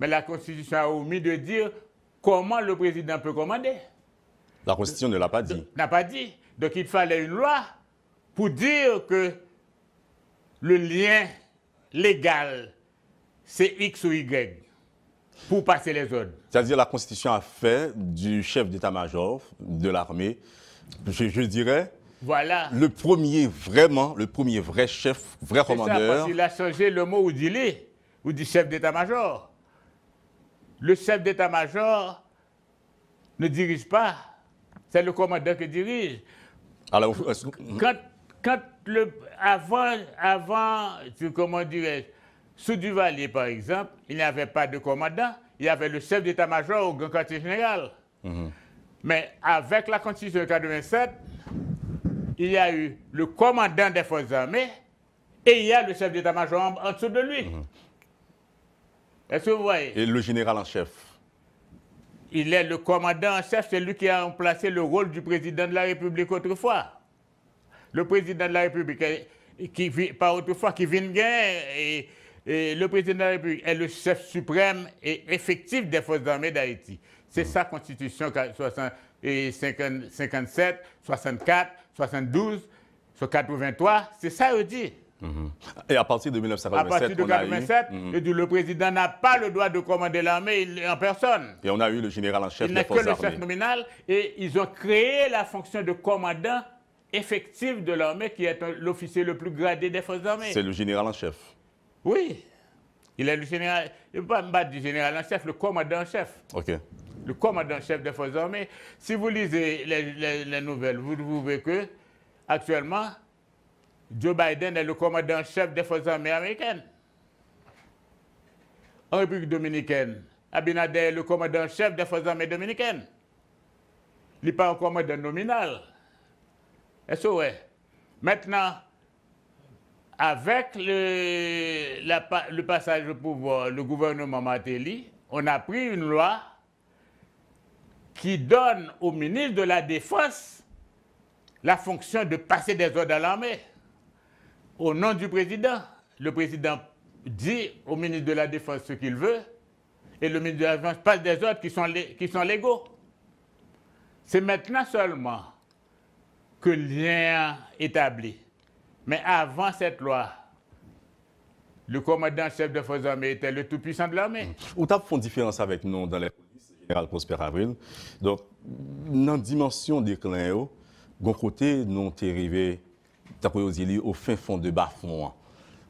mais la Constitution a omis de dire comment le président peut commander. La Constitution ne l'a pas dit. N'a pas dit. Donc il fallait une loi pour dire que le lien légal, c'est X ou Y pour passer les ordres. C'est-à-dire la Constitution a fait du chef d'état-major de l'armée, je, dirais, voilà. le premier vraiment, le premier vrai chef, vrai commandeur. il a changé le mot ou est, ou du chef d'état-major le chef d'état-major ne dirige pas, c'est le commandant qui dirige. Mhm. quand, avant, avant, comment dirais-je, sous Duvalier par exemple, il n'y avait pas de commandant, il y avait le chef d'état-major au grand quartier général. Mhm. Mais avec la constitution de 87, il y a eu le commandant des forces armées et il y a le chef d'état-major en, dessous de lui. Mhm. Est-ce que vous voyez Et le général en chef Il est le commandant en chef, c'est lui qui a remplacé le rôle du président de la République autrefois. Le président de la République, eh, qui, pas autrefois, qui vient et, et le président de la République est le chef suprême et effectif des forces armées d'Haïti. C'est hmm. sa constitution 57, 64, 72, 83, c'est ça, je dis. Mhm. Et à partir de 1987, mhm. le président n'a pas le droit de commander l'armée en personne. Et on a eu le général en chef des forces armées. Il n'a que le chef nominal et ils ont créé la fonction de commandant effectif de l'armée qui est l'officier le plus gradé des forces armées. C'est le général en chef. Oui. Il est le général, il pas du général en chef, le commandant en chef. OK. Le commandant en chef des forces armées. Si vous lisez les, nouvelles, vous trouvez que actuellement, Joe Biden est le commandant chef des forces armées américaines. En République dominicaine, Abinader est le commandant chef des forces armées dominicaines. Il n'est pas un commandant nominal. Est-ce Maintenant, avec le, passage au pouvoir, le gouvernement Matéli, on a pris une loi qui donne au ministre de la Défense la fonction de passer des ordres à l'armée au nom du président. Le président dit au ministre de la Défense ce qu'il veut et le ministre de la Défense passe des ordres qui sont, qui sont légaux. C'est maintenant seulement que lien établi. Mais avant cette loi, le commandant-chef de force armée était le tout-puissant de l'armée. Ou t'as font différence avec nous dans les police général Prosper Avril. Donc, dans la dimension des clans, côté, nous sommes arrivés au fin fond de bas-fond.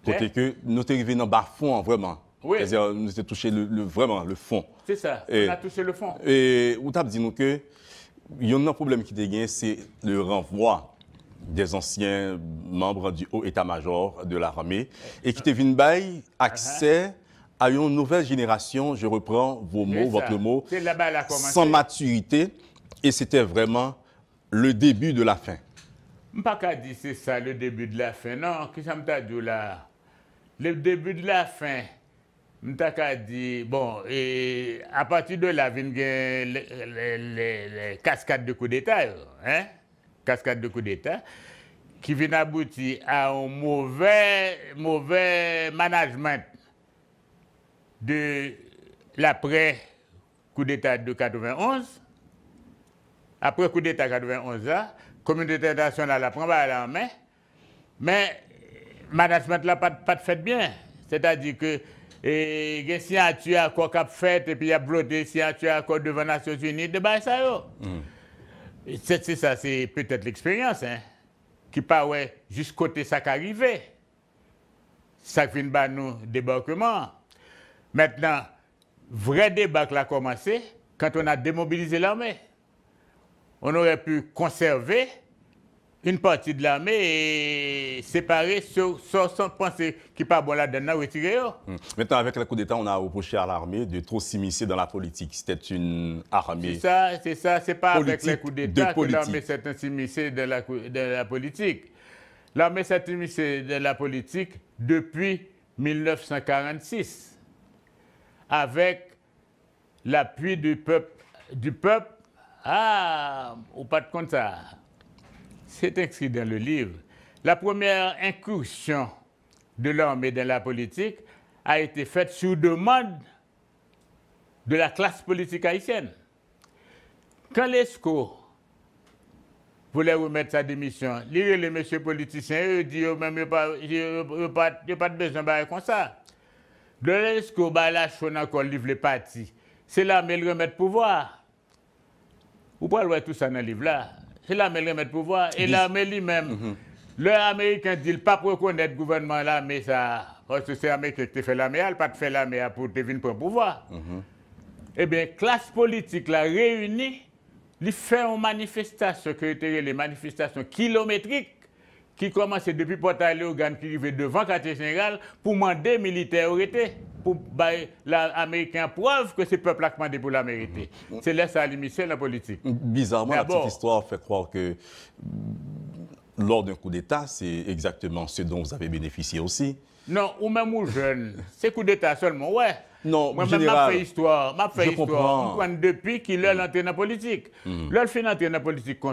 que nous sommes arrivés dans bas-fond, vraiment. C'est-à-dire, nous avons touché le, vraiment le fond. C'est ça, on a touché le fond. Et vous t'as dit nous que il y a un problème qui dégaine, c'est le renvoi des anciens membres du haut état-major de l'armée et qui te bail accès uh-huh. à une nouvelle génération, je reprends vos mots, votre mot, sans maturité et c'était vraiment le début de la fin. M pa ka di se sa le debu de la fin. Nan, kisa m ta di ou la? Le debu de la fin, m ta ka di... Bon, e a pati do la vin gen le kaskade de kou d'eta yo. Kaskade de kou d'eta. Ki vin abouti a un mouve, mouve manajment de la pre kou d'eta de katoven onze. Apre kou d'eta katoven onze a, communauté internationale a pris la main, mais le management n'a pas, pas de fait bien. C'est-à-dire que et il y a signature qu'on qui fait et puis il y a bloqué signature quoi devant les Nations Unies de ça mm. C'est ça, c'est peut-être l'expérience hein, qui pas ouais jusqu'au côté ça qui arrivé. Ça qui vient de nous débarquement. Maintenant, vrai débat a commencé quand on a démobilisé l'armée on aurait pu conserver une partie de l'armée et séparer sur, sur sans qui pas bon là-dedans, retirer. Oh. Hmm. Maintenant, avec le coup d'État, on a reproché à l'armée de trop s'immiscer dans la politique. C'était une armée. C'est ça, c'est ça. C'est pas avec le coup d'État que l'armée s'est immiscée dans la, de la politique. L'armée s'est immiscée dans la politique depuis 1946, avec l'appui du peuple ah, ou pas de compte ça. C'est inscrit dans le livre. La première incursion de l'armée dans la politique a été faite sous demande de la classe politique haïtienne. Quand l'ESCO voulait remettre sa démission, les messieurs politiciens, eux disent oh, même pas de besoin de comme ça. De l'ESCO, bah, là, je suis encore livre des partis. C'est là, mais le pouvoir. Vous pouvez voir tout ça dans le livre-là. C'est l'armée qui remet pouvoir. Et l'armée lui-même, L'Amérique mhm. dit le Américain dit pas reconnaître le gouvernement là, mais ça. Parce que c'est l'Amérique qui fait l'armée, elle pas fait l'armée pour deviner pour pouvoir. Mhm. Eh bien, classe politique la réunie, il fait une manifestation, que les manifestations kilométriques qui commençaient depuis Port-Alé, qui arrivait devant le quartier général, pour demander aux militaires pour l'Américain preuve que c'est peuple a demandé pour la mérité. Mm-hmm. C'est laisse à l'émission la politique. Bizarrement, la petite histoire fait croire que lors d'un coup d'État, c'est exactement ce dont vous avez bénéficié aussi. Non, ou même aux jeunes. c'est coup d'État seulement, ouais. Non, Moi, même ma fait histoire, ma fait je Comprends. Depuis qu'il est entré dans la politique. Mm. Lorsqu'il fin entré dans la politique, qu'on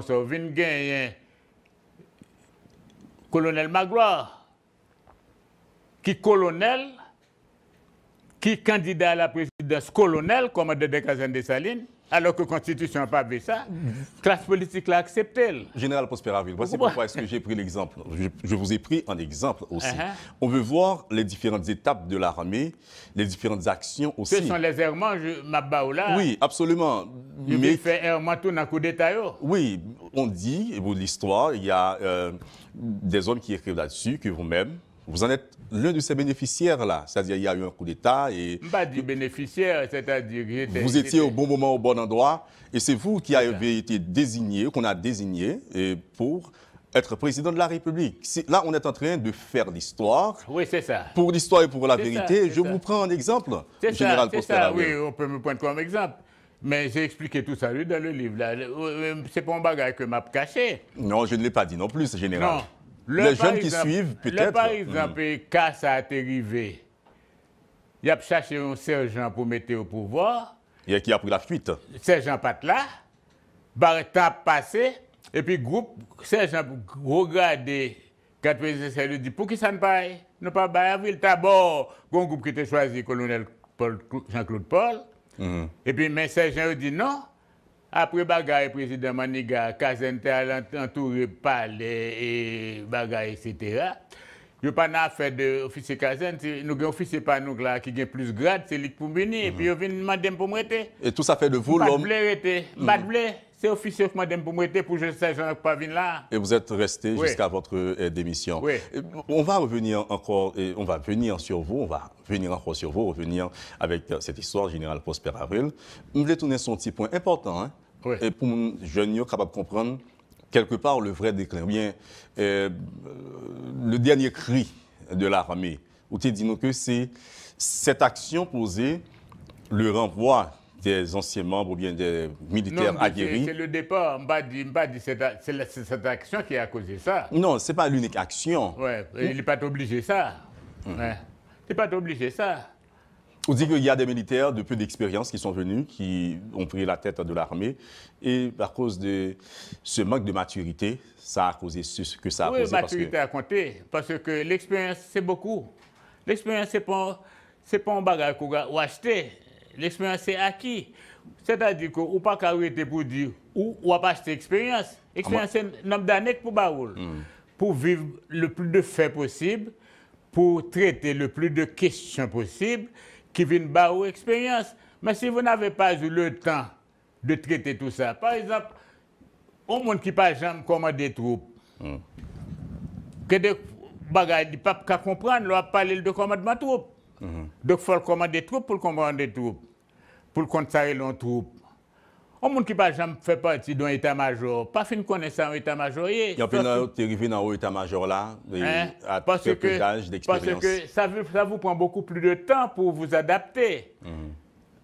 colonel Magloire, qui colonel, qui candidat à la présidence colonel, comme de casernes de Salines, alors que la Constitution n'a pas vu ça, classe politique l'a accepté. Général Prosperaville, voici pourquoi est-ce que j'ai pris l'exemple. Je, vous ai pris un exemple aussi. Uh-huh. On veut voir les différentes étapes de l'armée, les différentes actions aussi. Ce sont les errements, Mabaoula. Oui, absolument. Il Mais fait errement tout dans coup d'état. Oui, on dit, l'histoire, il y a euh, des hommes qui écrivent là-dessus, que vous-même, vous en êtes l'un de ces bénéficiaires-là. C'est-à-dire, il y a eu un coup d'État et... Pas du bénéficiaire, c'est-à-dire... Vous étiez au bon moment, au bon endroit, et c'est vous qui avez été désigné, qu'on a désigné, et pour être président de la République. Là, on est en train de faire l'histoire. Oui, c'est ça. Pour l'histoire et pour la vérité, je vous prends un exemple, général C'est ça, oui, on peut me prendre comme exemple. Mais j'ai expliqué tout ça lui, dans le livre. Euh, euh, c'est pas un bagage que m'a caché. Non, je ne l'ai pas dit non plus, général. Non. Le les jeunes qui suivent, peut-être. Par exemple, mm. quand ça a arrivé, il a cherché un sergent pour mettre au pouvoir. Il y a qui a pris la fuite. Sergent pas là. Barretta passé. Et puis, groupe, sergent regardé. Quand le dit, pour qui ça ne paye Ne pas bailler d'abord. Un groupe qui était choisi, colonel Jean-Claude Paul. Hmm. Et puis, mais sergent dit non. Après le président Maniga, Kazental entouré palais et bagaille, etc. Je pas n'a d'officier Kazen, nous avons officier pas nous là qui gagne plus grade, c'est lui pour venu. et puis il vient demander pour me Et tout ça fait de vous l'homme. Pas de mm. c'est officier pour madame pour me pour je sais pas pas là. Et vous êtes resté jusqu'à votre euh, démission. Oui. On va revenir encore, on va venir sur vous, on va venir encore sur vous, revenir avec euh, cette histoire Général Prosper Avril. Je voulais tourner son petit point important, hein. Et pour les jeunes, capables de comprendre quelque part le vrai déclin. bien, euh, le dernier cri de l'armée, où tu dis que c'est cette action posée, le renvoi des anciens membres ou bien des militaires non, aguerris. C'est le départ, c'est cette action qui a causé ça. Non, ce n'est pas l'unique action. Ouais, il n'est pas obligé ça. Hum. Il n'est pas obligé ça. On dit qu'il y a des militaires de peu d'expérience qui sont venus, qui ont pris la tête de l'armée. Et à cause de ce manque de maturité, ça a causé ce que ça a causé. Oui, maturité a compté, à compter. Parce que l'expérience, c'est beaucoup. L'expérience, c'est pas, pas un bagage qu'on va acheter. L'expérience, c'est acquis. C'est-à-dire qu'on n'a pas arrêter pour dire ou on pas acheter expérience. L'expérience ah, c'est un nombre d'années pour Baoul. Hmm. Pour vivre le plus de faits possible, pour traiter le plus de questions possibles, qui viennent ou expérience. Mais si vous n'avez pas eu le temps de traiter tout ça, par exemple, au monde qui pas jamais commandé des troupes, hum. que des bagages, il pas qu'à comprendre, on parler de commandement de troupes. Hum. Donc il faut commander des troupes pour commander des troupes, pour contrer les troupes. Un monde qui n'a jamais fait partie d'un état-major, pas fin connaître un état-major. Il y a arrivé dans état major là, hein? à parce que, Parce que ça, vous prend beaucoup plus de temps pour vous adapter mhm.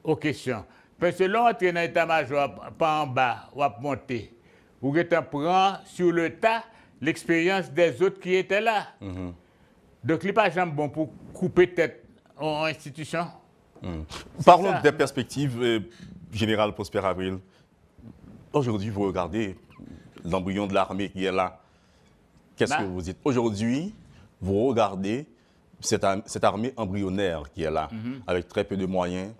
aux questions. Parce que l'entrée dans l'état-major, pas en bas, ou à monter, vous prend sur le tas l'expérience des autres qui étaient là. Mhm. Donc, il n'est pas jamais bon pour couper tête en institution. Mhm. Parlons des perspectives. Euh, générales, Général Prosper Avril, Aujourd'hui, vous regardez l'embryon de l'armée qui est là. Qu'est-ce bah. que vous dites Aujourd'hui, vous regardez cette, cette, armée embryonnaire qui est là, mhm. avec très peu de moyens,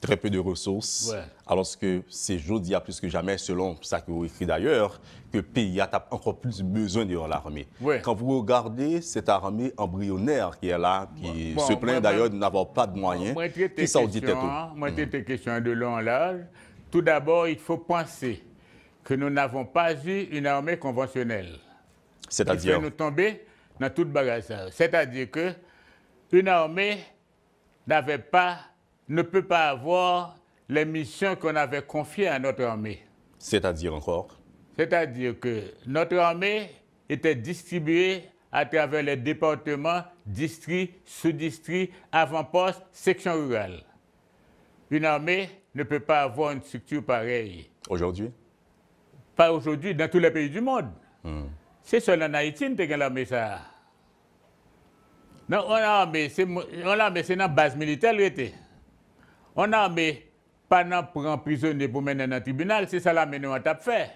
très peu de ressources, alors que c'est à plus que jamais, selon ça que vous écrit d'ailleurs, que le pays a encore plus besoin de l'armée. Quand vous regardez cette armée embryonnaire qui est là, qui se plaint d'ailleurs de n'avoir pas de moyens, qui s'en dit tout. Hein, moi, mhm. de long Tout d'abord, il faut penser que nous n'avons pas eu une armée conventionnelle. C'est-à-dire nous tomber dans toute bagage. C'est-à-dire que une armée n'avait pas, ne peut pas avoir les missions qu'on avait confiées à notre armée. C'est-à-dire encore C'est-à-dire que notre armée était distribuée à travers les départements, districts, sous-districts, avant-postes, sections rurales. Une armée ne peut pas avoir une structure pareille. Aujourd'hui pas aujourd'hui, dans tous les pays du monde. Hmm. C'est seulement en Haïti que a l'armée ça. Non, on a armé, c'est dans base militaire. On a armé, pas dans prendre prisonnier pour mener dans le tribunal, c'est ça la nous a fait.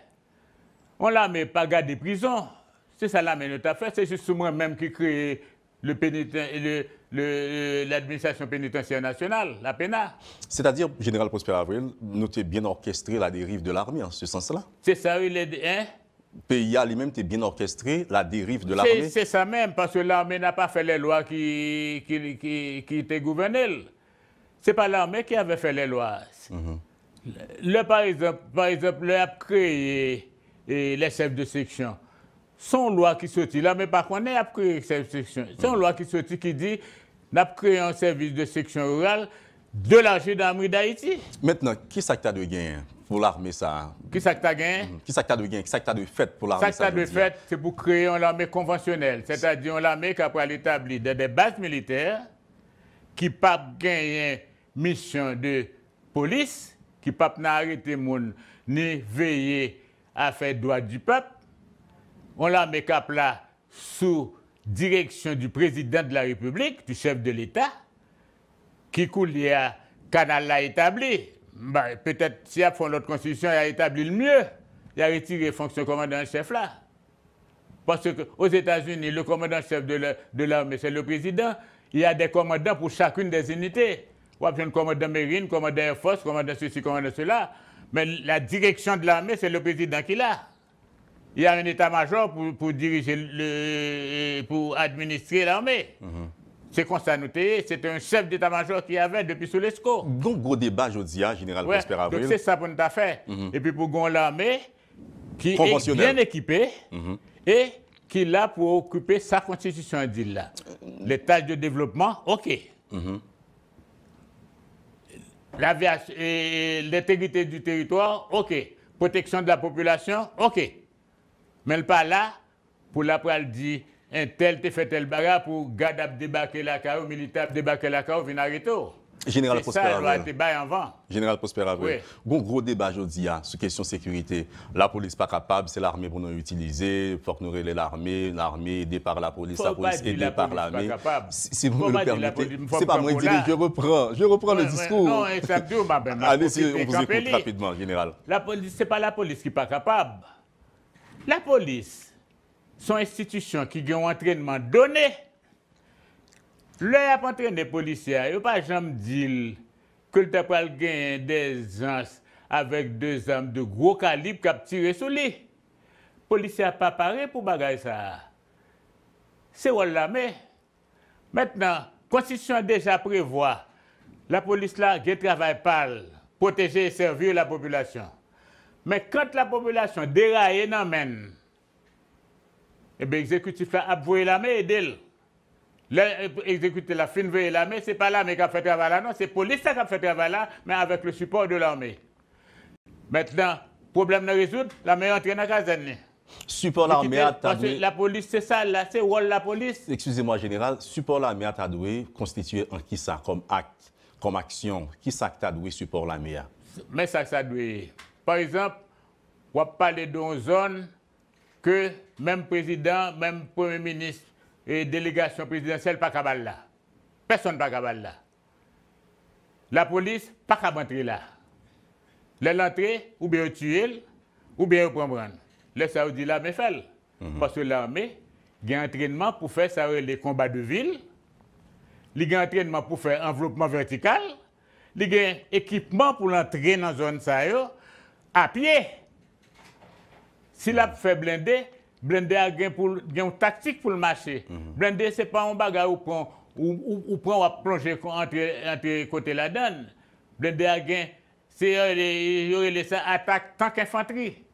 On l'a mis pas garder prison, c'est ça la nous a fait. C'est juste moi-même qui crée le pénitentiaire l'administration pénitentiaire nationale, la PENA. C'est-à-dire, Général Prosper Avril, nous t'es bien orchestré la dérive de l'armée en ce sens-là. C'est ça, il est... pays hein? PIA lui-même t'es bien orchestré la dérive de l'armée. C'est ça même, parce que l'armée n'a pas fait les lois qui, qui, qui, étaient gouvernées. Ce n'est pas l'armée qui avait fait les lois. Mhm. par exemple, le a créé e les chefs de section son loi qui sortit là, mais par contre, on a créé cette section. Son loi qui sortit qui dit, n'a a créé un service de section rurale de l'argent d'Amérique d'Haïti. Maintenant, qui est-ce que tu de gagner pour l'armée ça Qui ça que de gagné mm-hmm. Qui ça que tu de gagné Qui ça que as de fait pour l'armée ça de c'est pour créer une armée conventionnelle, c'est-à-dire une armée qui après l'établir dans des bases militaires qui pas gagner mission de police, qui pas arrêter gens ni veiller à faire droit du peuple on la met cap là sous direction du président de la République, du chef de l'État, qui coule a, canal établi. Bah, peut-être si a notre notre constitution, il a établi le mieux, il a retiré fonction commandant-chef là. Parce qu'aux États-Unis, le commandant-chef de l'armée, c'est le président. Il y a des commandants pour chacune des unités. y a un commandant marine, commandant air force, commandant ceci, commandant cela. Mais la direction de l'armée, c'est le président qui l'a il y a un état-major pour, diriger, le, pour administrer l'armée. Mhm. C'est comme noté, c'est un chef d'état-major qui avait depuis sous l'ESCO. Donc, gros débat, je hein, dis, général Avril. c'est ça pour nous faire. Mhm. Et puis, pour l'armée qui est bien équipée mhm. et qui est là pour occuper sa constitution, dit là. Les de développement, OK. Euh, l'intégrité du territoire, OK. Protection de la population, OK. Mais pas là pour la pral dire eh, un tel te fait tel bagarre pour garder à débarquer la CAO, militaire débarquer la CAO, venir arrêter. Général Prosper avant. Général Prosper Avril. gros débat aujourd'hui sur question sécurité. La police pas capable, c'est l'armée pour nous utiliser. Faut que nous l'armée, l'armée aidée par la police, faut la police aidée la par l'armée. Si vous me le permettez, c'est pas moi qui je reprends, je reprends le discours. non, exactement. Allez, si on vous écoute rapidement, Général. La police, c'est pas la police qui n'est pas capable. La polis, son istitisyon ki gen w antrenman donè, lè ap antrenne polisyè, yo pa jom dil koul te pwal gen de zans avèk de zanm de gwo kalib kap tirè sou li. Polisyè ap apare pou bagay sa. Se wòl la mè, mètnen, konstisyon deja prevoa, la polis la gen travay pal, poteje et servir la populasyon. Mais quand la population déraille et n'emmène, eh l'exécutif a la l'armée et d'elle. L'exécutif eh, la fin veille l'armée, ce n'est pas l'armée qui a fait travail là, non, c'est la police qui a fait travail là, mais avec le support de l'armée. Maintenant, problème ne résoudre, l'armée entrée dans la caserne. Support l'armée à Tadoué. La police, c'est ça, là, c'est rôle la police. Excusez-moi, général, support l'armée a Tadoué constitué en qui ça comme acte, comme action Qui ça que Tadoué support l'armée Mais ça, ça doit. Par exemple, on parler d'une zone que même président, même premier ministre et délégation présidentielle pas capable là. Personne pas capable là. La police pas capable là. L'entrée, ou bien tuer, ou bien prendre. Les Saoudis là, mais fait. Mhm. Parce que l'armée a un entraînement pour faire ça, les combats de ville. Il a un entraînement pour faire enveloppement vertical. Il a un équipement pour l'entrée dans la zone ça à pied. Si la fait blindé, blindé a une tactique pour le marché. Mm Blindé, ce n'est pas un bagarre où on ou, prend ou plonger entre, entre côté la donne. Blindé a c'est ça, euh, attaque tank infanterie.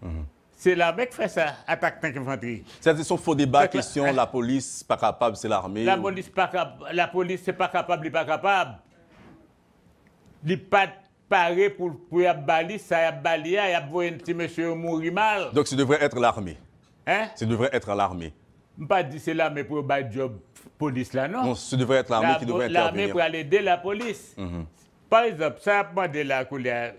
Mhm. C'est l'armée qui fait ça, attaque tank infanterie. C'est-à-dire faux débat, question, la, police police pas capable, c'est l'armée. La, police pas, la police c'est pas capable, n'est pas capable. Il pas pare pour, pour y bali, ça y bali, y a un petit monsieur mourir mal. Donc, ce devrait être l'armée. Hein? Ce devrait être l'armée. Je ne pas dire c'est l'armée pour le job police là, non? Non, ce devrait être l'armée qui devrait intervenir. L'armée pour aider la police. Mm -hmm. Par exemple, ça a demandé la couleur.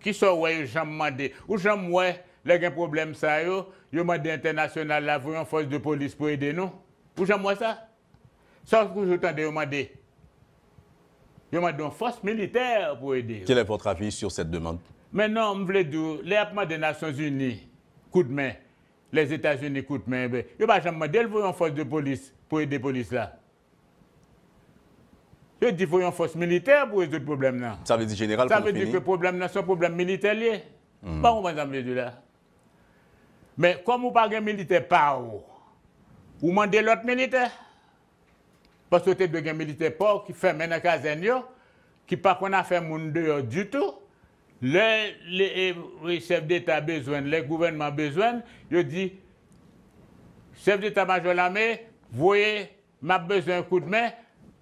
qui sont ouais, gens demandé. Ou j'en ouais, là, un problème ça, yo, yo demandé international, la une force de police pour aider nous. Ou j'en moi ça? Sauf que t'ai demandé m'a donné une force militaire pour aider. Quel est votre avis sur cette demande Maintenant, je voulais dire, les des Nations Unies, coup de main, les États-Unis, coup de main, ben, Je ne pas jamais demandé une force de police pour aider la police là. Je dis qu'il faut une force militaire pour résoudre le problème. Là. Ça veut dire général Ça veut dire que le problème, c'est un problème militaire lié. Mm. de là. Mais comme vous parlez militaire, pas Vous demandez l'autre militaire Pas yo te de gen milite pou ki fe menakazen yo, ki pa kon a fe moun de yo du tou, le chef d'etat bezwen, le gouvenman bezwen, yo di, chef d'etat majon la me, voye, map bezwen kout men,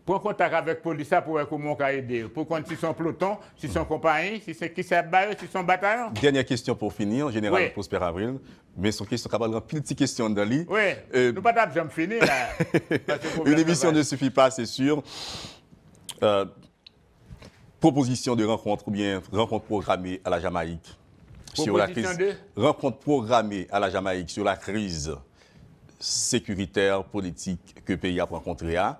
Pour contact avec la police pour voir comment on aider. Pour qu'on si son peloton, si son compagnie, si c'est qui c'est si son bataillon. Dernière question pour finir, général Prosper Avril. Mais son question, capable de petite question dans Oui, euh... nous pas jamais finir là. Une émission ne suffit pas, c'est sûr. Euh, proposition de rencontre ou bien rencontre programmée à la Jamaïque sur la crise. De... Rencontre programmée à la Jamaïque sur la crise sécuritaire, politique que le pays a rencontré. À. Hein.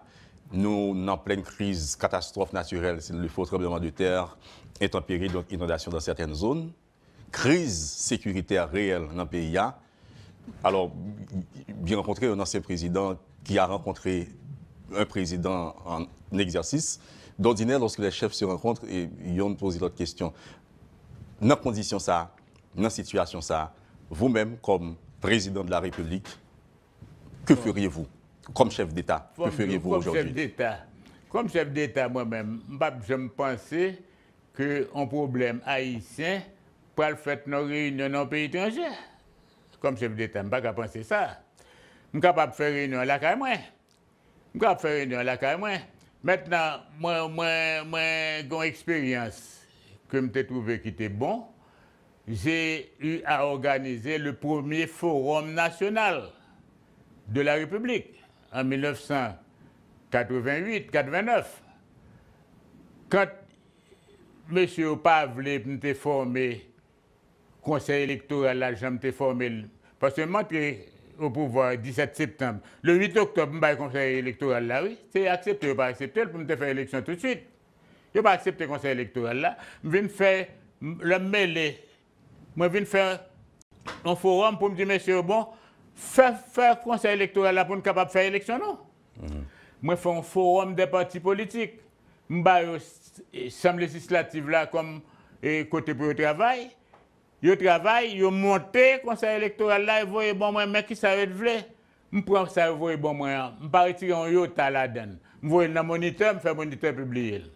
Nous, en pleine crise, catastrophe naturelle, le faux tremblement de terre, intempéries, donc inondations dans certaines zones, crise sécuritaire réelle dans le pays. Hein. Alors, bien rencontré un ancien président qui a rencontré un président en exercice. D'ordinaire, lorsque les chefs se rencontrent, ils ont posé d'autres questions. Dans condition ça, dans situation ça, vous-même, comme président de la République, que feriez-vous comme chef d'État, que feriez-vous aujourd'hui Comme chef d'État, moi-même, je me pensais qu'un problème haïtien pour le fait nos réunions dans un pays étranger. Comme chef d'État, je ne pas penser ça. Je suis capable de faire une réunion à la caille, Je suis capable de faire une réunion à la caille, Maintenant, moi, moi, moi, une expérience que je trouvé qui était bon. J'ai eu à organiser le premier forum national de la République en 1988-89, quand M. Pavle m'a formé conseil électoral, là, été formé, parce que suis au pouvoir le 17 septembre. Le 8 octobre, je conseil électoral là, oui. C'est accepté ou pas accepté pour me faire élection tout de suite. Je pas accepté le conseil électoral là. Je viens faire le mêler. Je viens faire un forum pour me dire, monsieur, bon, Fè konser elektoral la pou nou kapap fè releksyon nou. Mhm. Mwen fè un forum de parti politik. Mwen bay yo sam legislatif la kom e, kote pou yo travay. Yo travay, yo montè konser elektoral la, yo voye bon mwen mèk ki sa vèd vle. Mwen pran sa voye bon mwen an. Mwen paritir an yo taladen. Mwen voye nan moniteur, mwen fè moniteur publiel.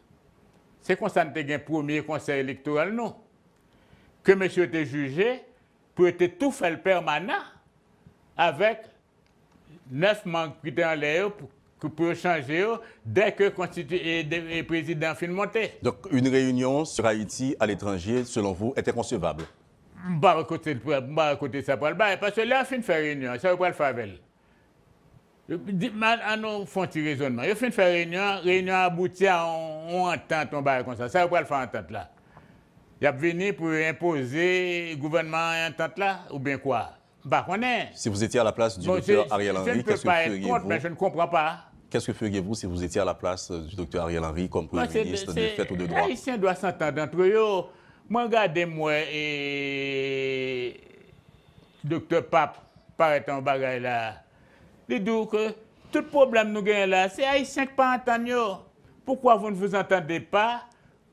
Se konsantè gen promye konser elektoral nou. Ke mè chè te juje, pou yo te tou fèl permana, avec neuf membres qui étaient en l'air pour, changer dès que le et, président fin monter. – Donc une réunion sur Haïti à l'étranger, selon vous, était concevable ne côté, pas côté ça pour le bah, parce que là, fin faire réunion, ça va le euh, ah faire avec. An nou fon de raisonnement. une fin la réunion réunion abouti à une entente, an baye kon Ça Sa pas le y entente il venu pour imposer le gouvernement entente là ou bien quoi si vous étiez à la place du docteur Ariel Henry, qu'est-ce que vous je ne comprends pas. Qu'est-ce que feriez-vous si vous étiez à la place du docteur Ariel Henry comme Premier ministre de fait ou de droit Les Haïtiens doivent s'entendre entre eux. Oh. Moi, regardez-moi, et... docteur Pape, être en bagaille là. Les dit que tout problème nous gagne là, c'est Haïtiens qui ne pas entendre. Oh. Pourquoi vous ne vous entendez pas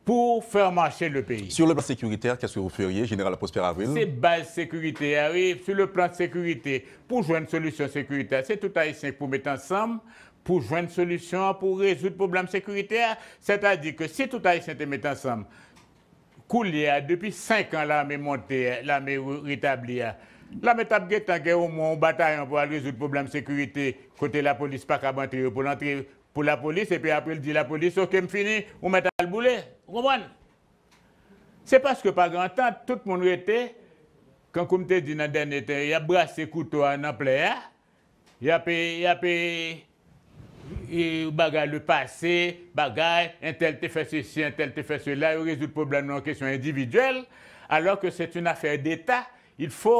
pour faire marcher le pays. Sur le plan sécuritaire, qu'est-ce que vous feriez, Général Prosper Avril C'est base sécurité. Ah oui, sur le plan sécurité, pour joindre une solution sécuritaire, c'est tout haïtien pour mettre ensemble pour joindre une solution, pour résoudre le problème sécuritaire. C'est-à-dire que si tout haïtien te mettre ensemble, ah, depuis cinq ans, l'armée montée, l'armée rétablie, ah. la métape est au moins un bataillon pour résoudre le problème sécurité, côté la police, pas qu'à pour l'entrée pour la police, et puis après, il dit la police, ok, me fini, on met à le boulet. Roumane, se paske pa gran tan, tout moun rete, kan koum te di nan dene ten, ya brase koutou an ap le ya, ya pe, ya pe, yu bagay le pase, bagay, entel te fese si, entel te fese la, yu rezout pou blan nou an kesyon individuel, alor ke set un afer deta, il fo,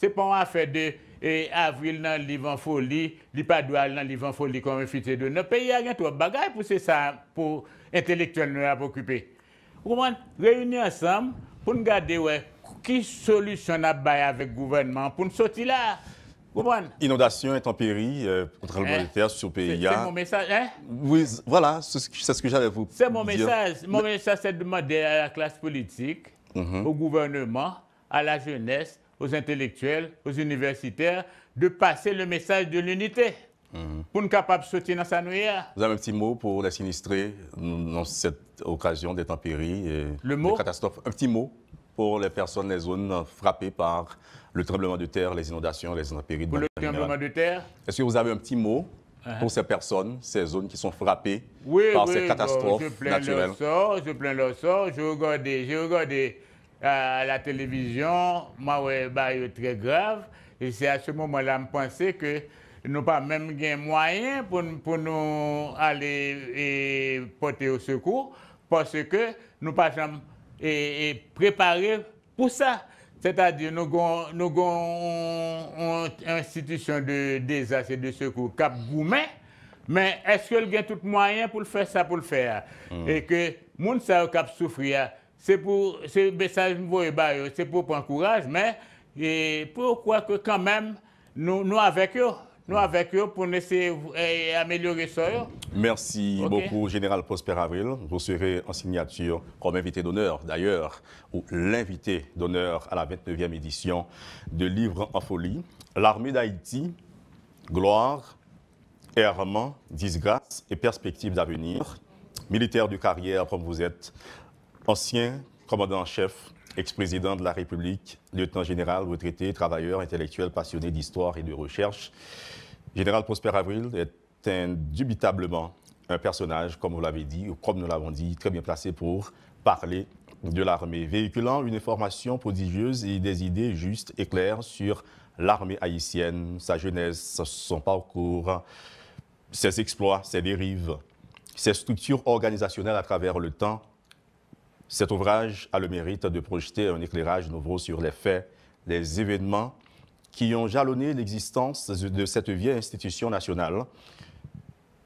se pon afer de, e avril nan li van foli, li padwal nan li van foli kon refite de nou, pe yu a gen tou wap bagay pou se sa, pou... intellectuels nous pas occupé. Vous réunir ensemble pour nous garder ouais, qui solution à bail avec le gouvernement pour nous sortir là. Inondation, intempéries, euh, contre le hein? sur PIA. C'est hein? mon message, hein? Oui, voilà, c'est ce que j'avais vous C'est mon message. Mon message, c'est de demander à la classe politique, mhm. au gouvernement, à la jeunesse, aux intellectuels, aux universitaires, de passer le message de l'unité. Pour nous capables de dans sa nuit. Hein. Vous avez un petit mot pour les sinistrés dans cette occasion des tempéries et Des catastrophes. Un petit mot pour les personnes, les zones frappées par le tremblement de terre, les inondations, les tempéries. Pour le tremblement de terre. Est-ce que vous avez un petit mot uh-huh. pour ces personnes, ces zones qui sont frappées par ces catastrophes je plains Leur sort, je plains leur sort. Je regarde à euh, la télévision, moi, ouais, bah, très grave. Et c'est à ce moment-là, je me pensais que Nou pa mèm gen mwayen pou nou ale e pote ou sekou poske nou pa jom e, e preparer pou sa. Sè ta di nou gon institisyon de desase de sekou kap goumen men eske l gen tout mwayen pou l fè sa pou l fè a. Hmm. E ke moun sa ou kap soufri a. Se pou, se besan mwoye bayo, se pou pon kouraj men e pou kwa ke kan mèm nou avek yo. nous avec eux pour essayer d'améliorer eh, ça. Merci beaucoup, Général Prosper Avril. Vous serez en signature comme invité d'honneur, d'ailleurs, ou l'invité d'honneur à la 29e édition de Livre en folie. L'armée d'Haïti, gloire, errement, disgrâce et perspective d'avenir. Militaire de carrière comme vous êtes, ancien commandant-chef en ex-président de la République, lieutenant général, retraité, travailleur, intellectuel, passionné d'histoire et de recherche. Général Prosper Avril est indubitablement un personnage, comme vous l'avez dit, ou comme nous l'avons dit, très bien placé pour parler de l'armée, véhiculant une information prodigieuse et des idées justes et claires sur l'armée haïtienne, sa jeunesse, son parcours, ses exploits, ses dérives, ses structures organisationnelles à travers le temps, cet ouvrage a le mérite de projeter un éclairage nouveau sur les faits, les événements qui ont jalonné l'existence de cette vieille institution nationale.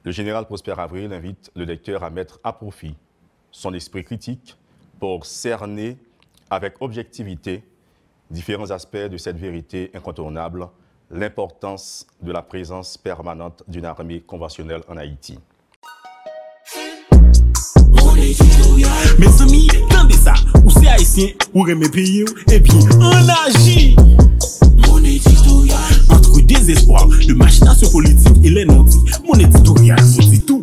Le général Prosper Avril invite le lecteur à mettre à profit son esprit critique pour cerner avec objectivité différents aspects de cette vérité incontournable, l'importance de la présence permanente d'une armée conventionnelle en Haïti. Mè sè mi, tan de sa, ou se haïtien, ou reme peye ou, e bi, an aji Monéditou ya Antre desespoir, de machinasyon politik, elè nondi, monéditou ya, monéditou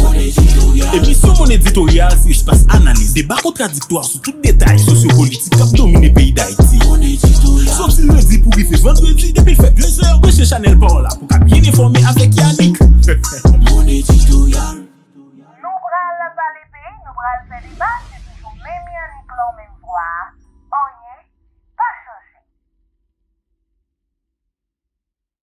Monéditou ya E bi, sou monéditou ya, si ou jpasse analise, deba kontradiktoir, sou tout detay, sosyo politik, kap nomine peyi d'Haïti Monéditou ya Sò ti le di pou gifè, vandrevi, depil fè, le zè yo gweche chanel parola, pou kap yen informe avèk yadik Monéditou ya moral si vous même un diplôme en voir.